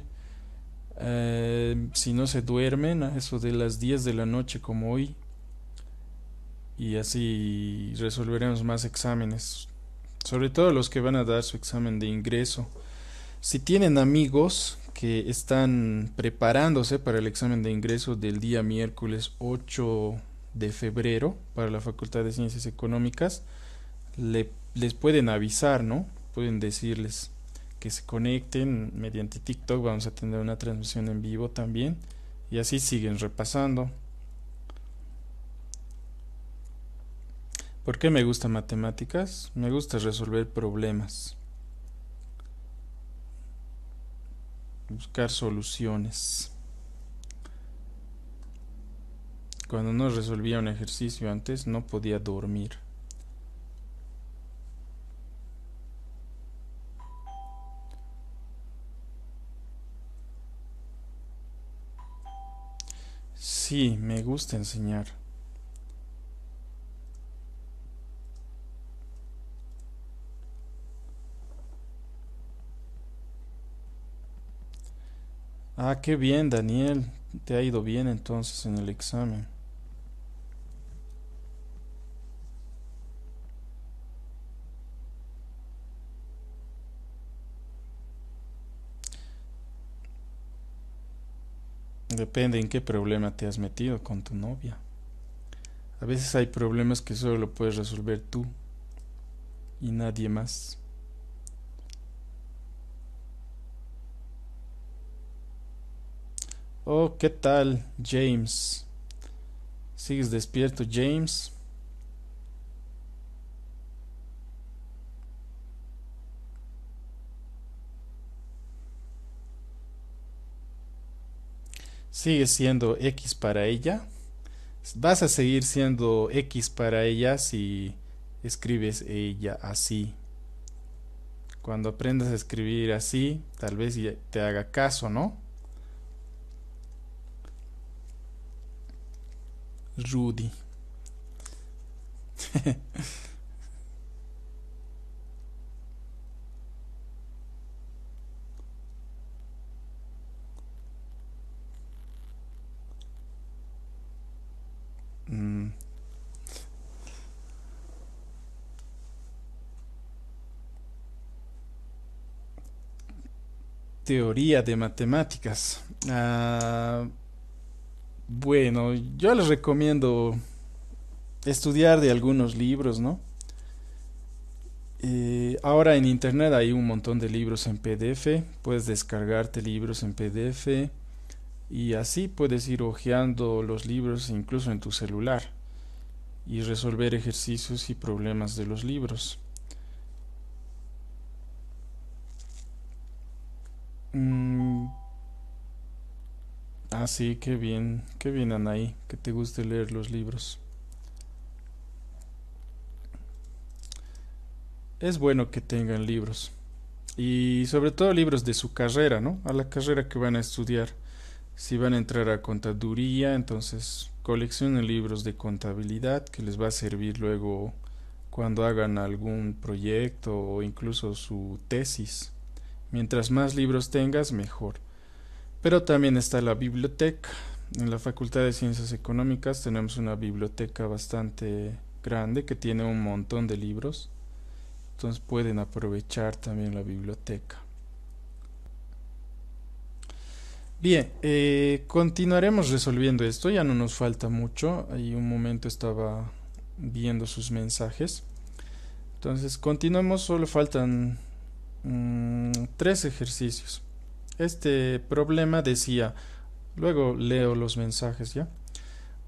Em, si no se duermen a eso de las 10 de la noche como hoy. Y así resolveremos más exámenes. Sobre todo los que van a dar su examen de ingreso. Si tienen amigos que están preparándose para el examen de ingreso del día miércoles 8 de febrero para la Facultad de Ciencias Económicas, les pueden avisar, ¿no? Pueden decirles que se conecten mediante TikTok. Vamos a tener una transmisión en vivo también. Y así siguen repasando. ¿Por qué me gustan matemáticas? Me gusta resolver problemas. Buscar soluciones. Cuando no resolvía un ejercicio antes no podía dormir. Sí, me gusta enseñar. Ah, qué bien, Daniel. Te ha ido bien entonces en el examen. Depende en qué problema te has metido con tu novia. A veces hay problemas que solo lo puedes resolver tú y nadie más. Oh, ¿qué tal, James? ¿Sigues despierto, James? sigue siendo X para ella. Vas a seguir siendo X para ella si escribes ella así. Cuando aprendas a escribir así, tal vez te haga caso, ¿no? Rudy. *laughs* Mm. Teoría de matemáticas. Ah, bueno, yo les recomiendo estudiar de algunos libros, ¿no? Eh, ahora en internet hay un montón de libros en PDF, puedes descargarte libros en PDF. Y así puedes ir hojeando los libros incluso en tu celular y resolver ejercicios y problemas de los libros. Mm. Así ah, que bien, que bien Anaí, que te guste leer los libros. Es bueno que tengan libros y sobre todo libros de su carrera, ¿no? A la carrera que van a estudiar. Si van a entrar a contaduría, entonces coleccionen libros de contabilidad que les va a servir luego cuando hagan algún proyecto o incluso su tesis. Mientras más libros tengas, mejor. Pero también está la biblioteca. En la Facultad de Ciencias Económicas tenemos una biblioteca bastante grande que tiene un montón de libros. Entonces pueden aprovechar también la biblioteca. Bien, eh, continuaremos resolviendo esto, ya no nos falta mucho. Ahí un momento estaba viendo sus mensajes. Entonces, continuemos, solo faltan mm, tres ejercicios. Este problema decía, luego leo los mensajes ya.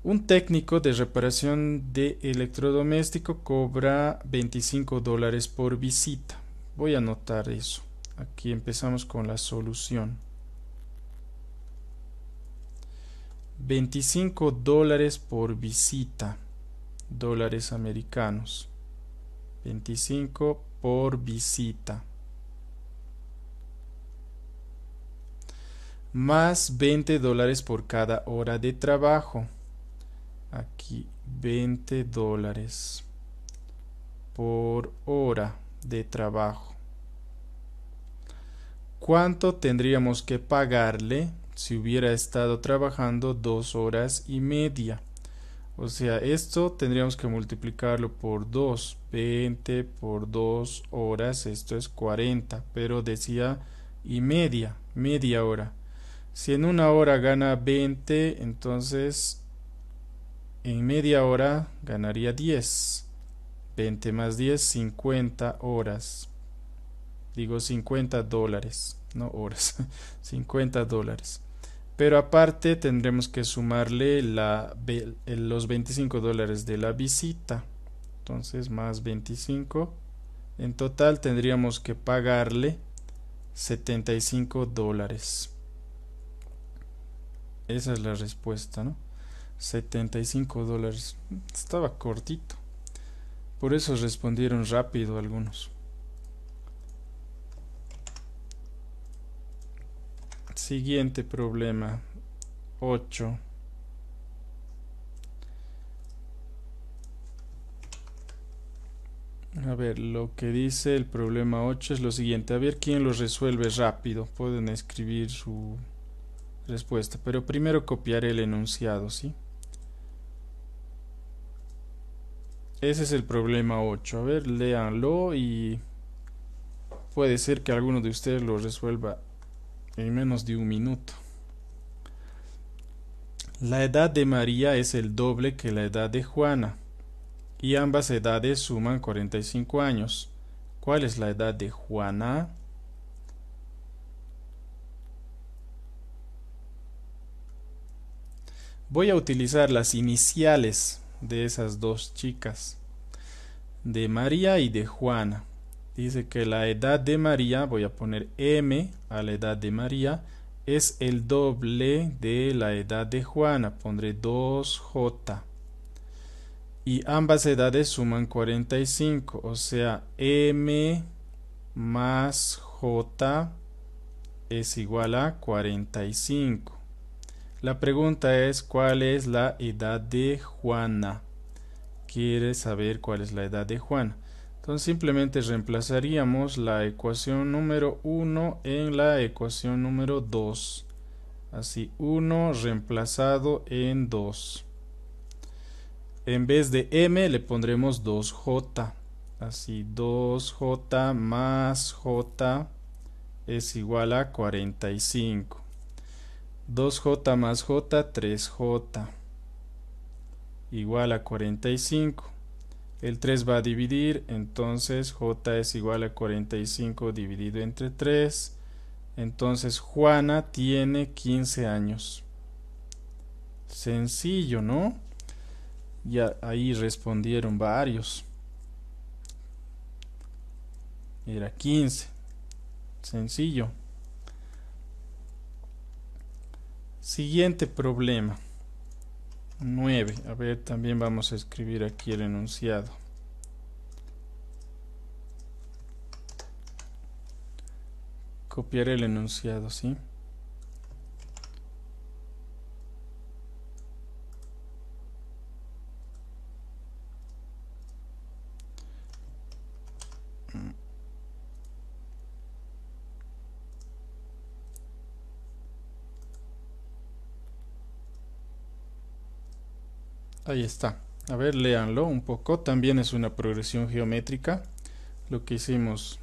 Un técnico de reparación de electrodoméstico cobra 25 dólares por visita. Voy a anotar eso. Aquí empezamos con la solución. 25 dólares por visita. Dólares americanos. 25 por visita. Más 20 dólares por cada hora de trabajo. Aquí 20 dólares por hora de trabajo. ¿Cuánto tendríamos que pagarle si hubiera estado trabajando dos horas y media. O sea, esto tendríamos que multiplicarlo por 2. 20 por 2 horas, esto es 40, pero decía y media, media hora. Si en una hora gana 20, entonces en media hora ganaría 10. 20 más 10, 50 horas. Digo 50 dólares, no horas, 50 *laughs* dólares. Pero aparte tendremos que sumarle los 25 dólares de la visita. Entonces más 25. En total tendríamos que pagarle 75 dólares. Esa es la respuesta, ¿no? 75 dólares. Estaba cortito. Por eso respondieron rápido algunos. Siguiente problema. 8. A ver, lo que dice el problema 8 es lo siguiente. A ver quién lo resuelve rápido. Pueden escribir su respuesta. Pero primero copiar el enunciado, ¿sí? Ese es el problema 8. A ver, léanlo y puede ser que alguno de ustedes lo resuelva menos de un minuto. La edad de María es el doble que la edad de Juana, y ambas edades suman 45 años. ¿Cuál es la edad de Juana? Voy a utilizar las iniciales de esas dos chicas, de María y de Juana. Dice que la edad de María, voy a poner M a la edad de María, es el doble de la edad de Juana, pondré 2J. Y ambas edades suman 45, o sea, M más J es igual a 45. La pregunta es cuál es la edad de Juana. Quiere saber cuál es la edad de Juana. Entonces simplemente reemplazaríamos la ecuación número 1 en la ecuación número 2. Así, 1 reemplazado en 2. En vez de m le pondremos 2j. Así, 2j más j es igual a 45. 2j más j, 3j. Igual a 45. El 3 va a dividir, entonces J es igual a 45 dividido entre 3. Entonces Juana tiene 15 años. Sencillo, ¿no? Ya ahí respondieron varios. Era 15. Sencillo. Siguiente problema. 9. A ver, también vamos a escribir aquí el enunciado. Copiar el enunciado, ¿sí? Ahí está. A ver, léanlo un poco. También es una progresión geométrica. Lo que hicimos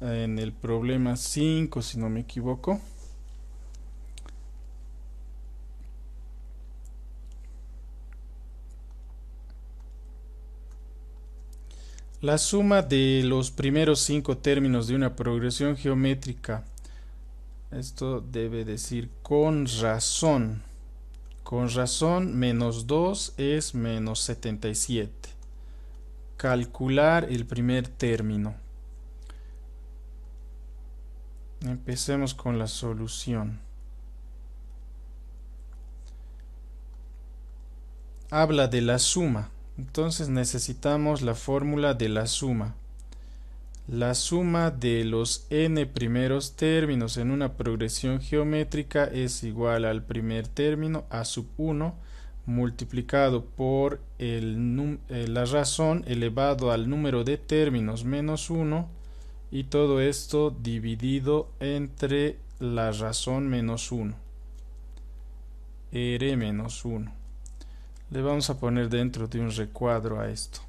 en el problema 5, si no me equivoco. La suma de los primeros cinco términos de una progresión geométrica, esto debe decir con razón, con razón, menos 2 es menos 77. Calcular el primer término. Empecemos con la solución. Habla de la suma. Entonces necesitamos la fórmula de la suma. La suma de los n primeros términos en una progresión geométrica es igual al primer término a sub 1 multiplicado por eh, la razón elevado al número de términos menos 1 y todo esto dividido entre la razón menos 1 r menos 1 le vamos a poner dentro de un recuadro a esto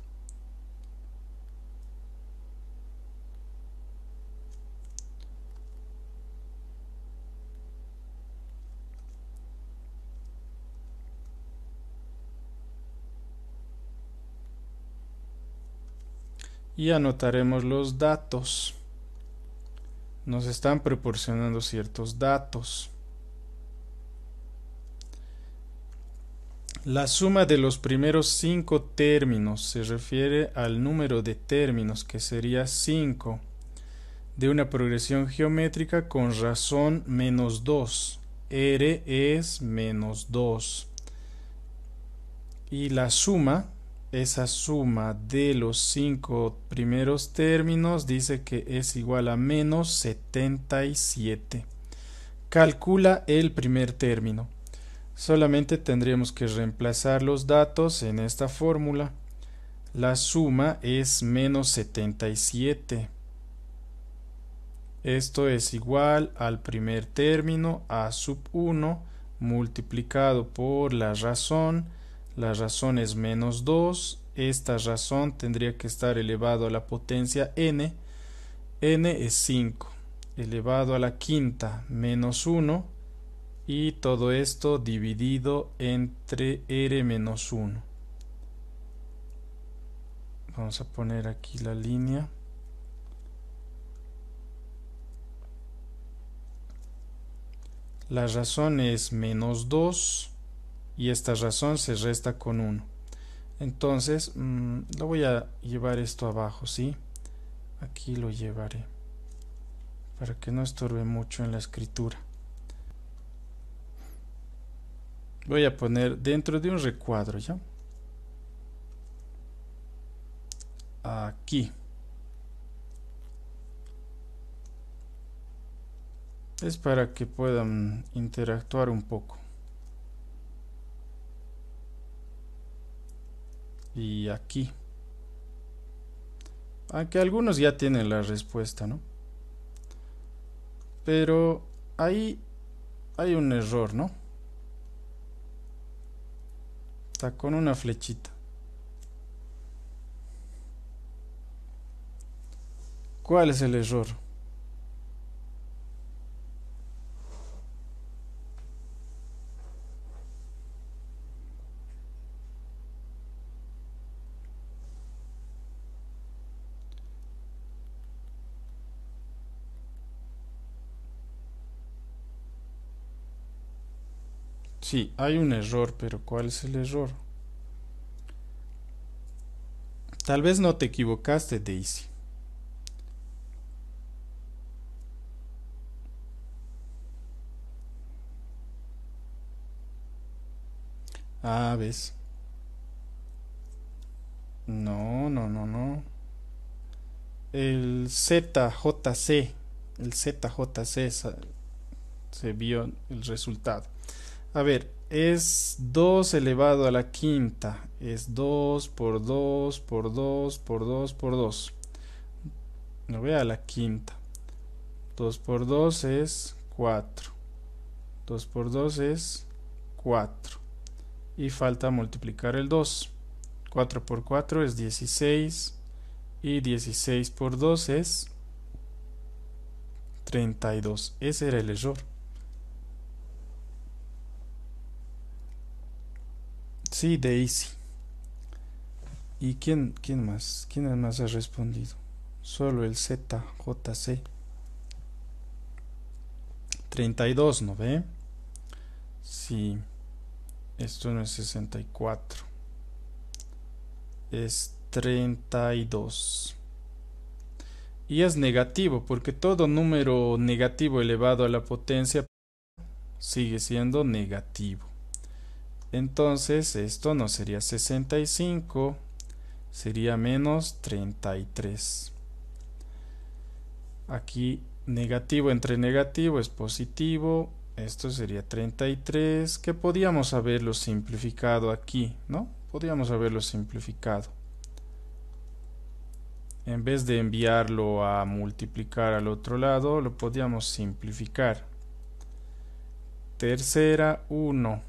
y anotaremos los datos. Nos están proporcionando ciertos datos. La suma de los primeros cinco términos se refiere al número de términos, que sería 5, de una progresión geométrica con razón menos 2. R es menos 2. Y la suma esa suma de los cinco primeros términos dice que es igual a menos 77. Calcula el primer término. Solamente tendríamos que reemplazar los datos en esta fórmula. La suma es menos 77. Esto es igual al primer término a sub 1 multiplicado por la razón la razón es menos 2. Esta razón tendría que estar elevado a la potencia n. n es 5. Elevado a la quinta menos 1. Y todo esto dividido entre r menos 1. Vamos a poner aquí la línea. La razón es menos 2 y esta razón se resta con 1. Entonces, mm, lo voy a llevar esto abajo, ¿sí? Aquí lo llevaré para que no estorbe mucho en la escritura. Voy a poner dentro de un recuadro, ¿ya? Aquí. Es para que puedan interactuar un poco. y aquí. Aunque algunos ya tienen la respuesta, ¿no? Pero ahí hay un error, ¿no? Está con una flechita. ¿Cuál es el error? Sí, hay un error, pero ¿cuál es el error? Tal vez no te equivocaste, Daisy. Ah, ves. No, no, no, no. El ZJC, el ZJC se vio el resultado. A ver, es 2 elevado a la quinta. Es 2 por 2 por 2 por 2 por 2. No vea la quinta. 2 por 2 es 4. 2 por 2 es 4. Y falta multiplicar el 2. 4 por 4 es 16. Y 16 por 2 es 32. Ese era el error. Sí, Daisy. ¿Y quién, quién más? ¿Quién más ha respondido? Solo el ZJC. 32, ¿no ve? Sí. Esto no es 64. Es 32. Y es negativo, porque todo número negativo elevado a la potencia sigue siendo negativo. Entonces esto no sería 65, sería menos 33. Aquí negativo entre negativo es positivo, esto sería 33, que podíamos haberlo simplificado aquí, ¿no? Podíamos haberlo simplificado. En vez de enviarlo a multiplicar al otro lado, lo podíamos simplificar. Tercera 1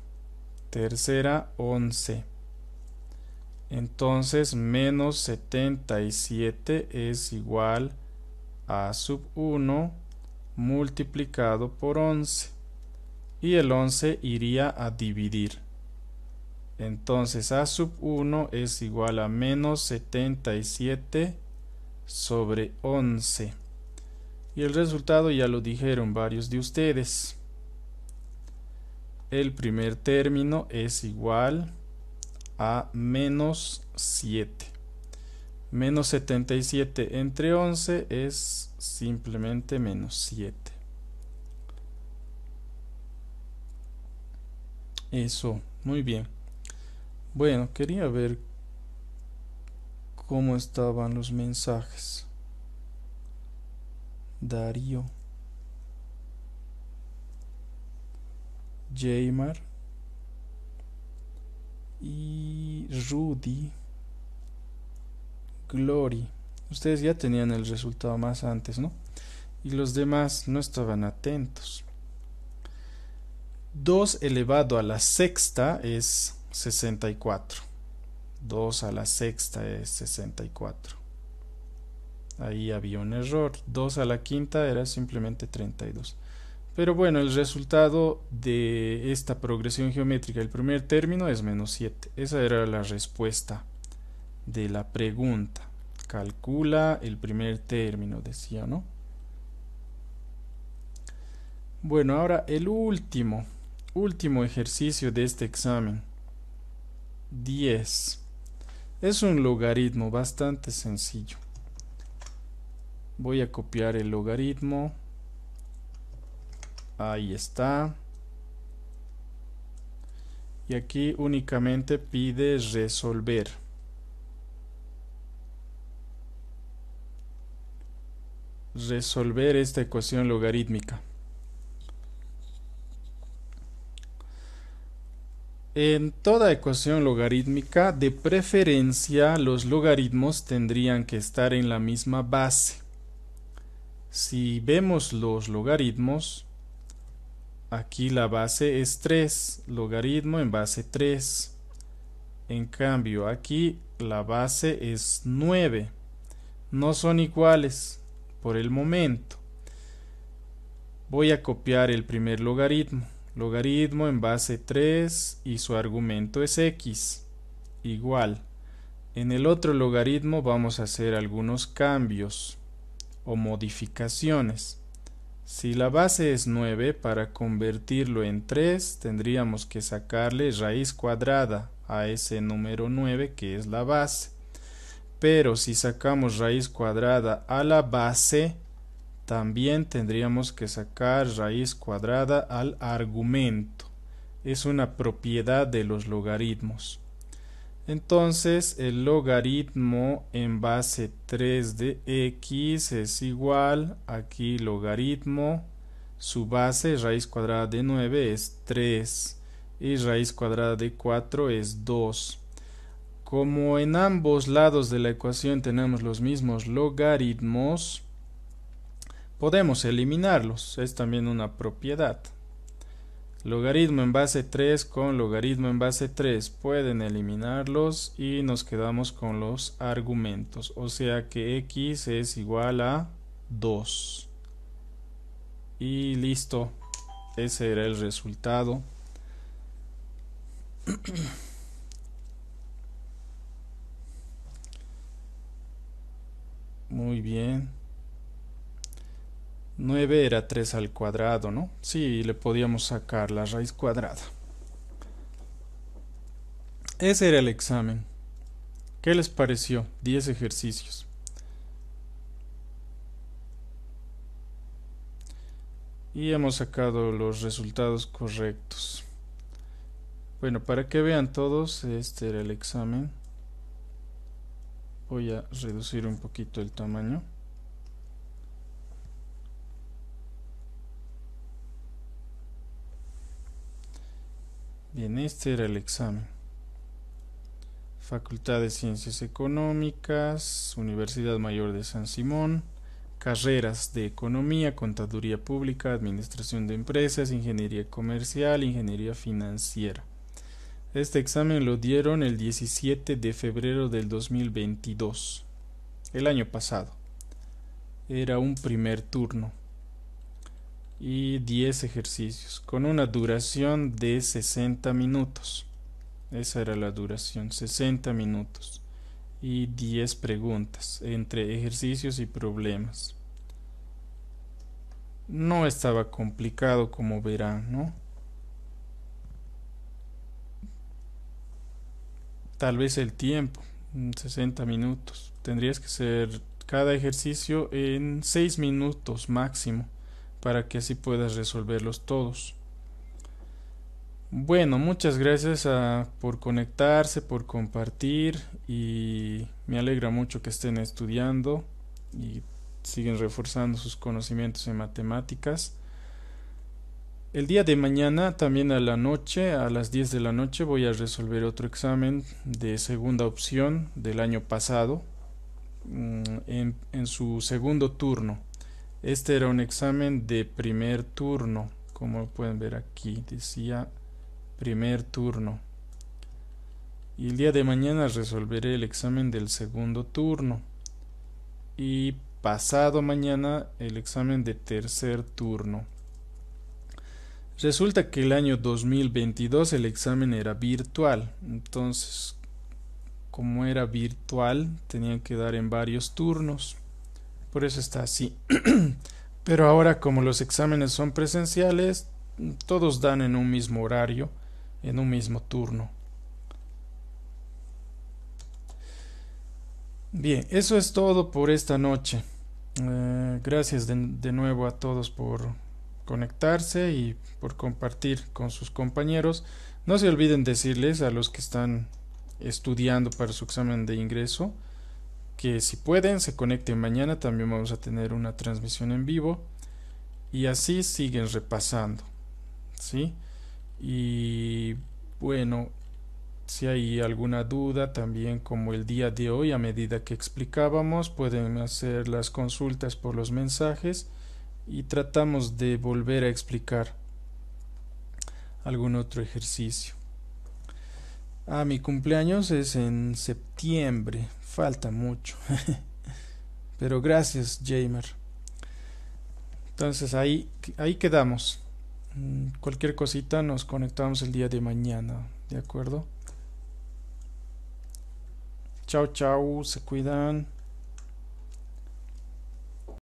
tercera 11 entonces menos 77 es igual a sub 1 multiplicado por 11 y el 11 iría a dividir entonces a sub 1 es igual a menos 77 sobre 11 y el resultado ya lo dijeron varios de ustedes el primer término es igual a menos 7. Menos 77 entre 11 es simplemente menos 7. Eso, muy bien. Bueno, quería ver cómo estaban los mensajes. Darío. Jaymar y Rudy Glory. Ustedes ya tenían el resultado más antes, ¿no? Y los demás no estaban atentos. 2 elevado a la sexta es 64. 2 a la sexta es 64. Ahí había un error. 2 a la quinta era simplemente 32. Pero bueno, el resultado de esta progresión geométrica el primer término es menos 7. Esa era la respuesta de la pregunta. Calcula el primer término, decía, ¿no? Bueno, ahora el último, último ejercicio de este examen. 10. Es un logaritmo bastante sencillo. Voy a copiar el logaritmo. Ahí está. Y aquí únicamente pide resolver. Resolver esta ecuación logarítmica. En toda ecuación logarítmica, de preferencia, los logaritmos tendrían que estar en la misma base. Si vemos los logaritmos, Aquí la base es 3, logaritmo en base 3. En cambio, aquí la base es 9. No son iguales por el momento. Voy a copiar el primer logaritmo. Logaritmo en base 3 y su argumento es x. Igual. En el otro logaritmo vamos a hacer algunos cambios o modificaciones. Si la base es 9, para convertirlo en 3 tendríamos que sacarle raíz cuadrada a ese número 9 que es la base. Pero si sacamos raíz cuadrada a la base, también tendríamos que sacar raíz cuadrada al argumento. Es una propiedad de los logaritmos. Entonces el logaritmo en base 3 de x es igual, aquí logaritmo, su base raíz cuadrada de 9 es 3 y raíz cuadrada de 4 es 2. Como en ambos lados de la ecuación tenemos los mismos logaritmos, podemos eliminarlos, es también una propiedad. Logaritmo en base 3 con logaritmo en base 3 pueden eliminarlos y nos quedamos con los argumentos. O sea que x es igual a 2. Y listo. Ese era el resultado. *clears throat* Muy bien. 9 era 3 al cuadrado, ¿no? Sí, le podíamos sacar la raíz cuadrada. Ese era el examen. ¿Qué les pareció? 10 ejercicios. Y hemos sacado los resultados correctos. Bueno, para que vean todos, este era el examen. Voy a reducir un poquito el tamaño. Bien, este era el examen. Facultad de Ciencias Económicas, Universidad Mayor de San Simón, carreras de Economía, Contaduría Pública, Administración de Empresas, Ingeniería Comercial, Ingeniería Financiera. Este examen lo dieron el 17 de febrero del 2022, el año pasado. Era un primer turno y 10 ejercicios con una duración de 60 minutos. Esa era la duración, 60 minutos y 10 preguntas entre ejercicios y problemas. No estaba complicado como verán, ¿no? Tal vez el tiempo, 60 minutos. Tendrías que hacer cada ejercicio en 6 minutos máximo para que así puedas resolverlos todos. Bueno, muchas gracias ah, por conectarse, por compartir y me alegra mucho que estén estudiando y siguen reforzando sus conocimientos en matemáticas. El día de mañana, también a la noche, a las 10 de la noche, voy a resolver otro examen de segunda opción del año pasado mm, en su segundo turno. Este era un examen de primer turno, como pueden ver aquí, decía primer turno. Y el día de mañana resolveré el examen del segundo turno. Y pasado mañana el examen de tercer turno. Resulta que el año 2022 el examen era virtual. Entonces, como era virtual, tenían que dar en varios turnos por eso está así. *clears throat* Pero ahora como los exámenes son presenciales, todos dan en un mismo horario, en un mismo turno. Bien, eso es todo por esta noche. Eh, gracias de nuevo a todos por conectarse y por compartir con sus compañeros. No se olviden decirles a los que están estudiando para su examen de ingreso, que si pueden se conecten mañana, también vamos a tener una transmisión en vivo y así siguen repasando. ¿Sí? Y bueno, si hay alguna duda también como el día de hoy a medida que explicábamos, pueden hacer las consultas por los mensajes y tratamos de volver a explicar algún otro ejercicio. a ah, mi cumpleaños es en septiembre, Falta mucho. *laughs* Pero gracias, Jamer. Entonces ahí, ahí quedamos. Mm, cualquier cosita nos conectamos el día de mañana, ¿de acuerdo? Chao, chao, se cuidan.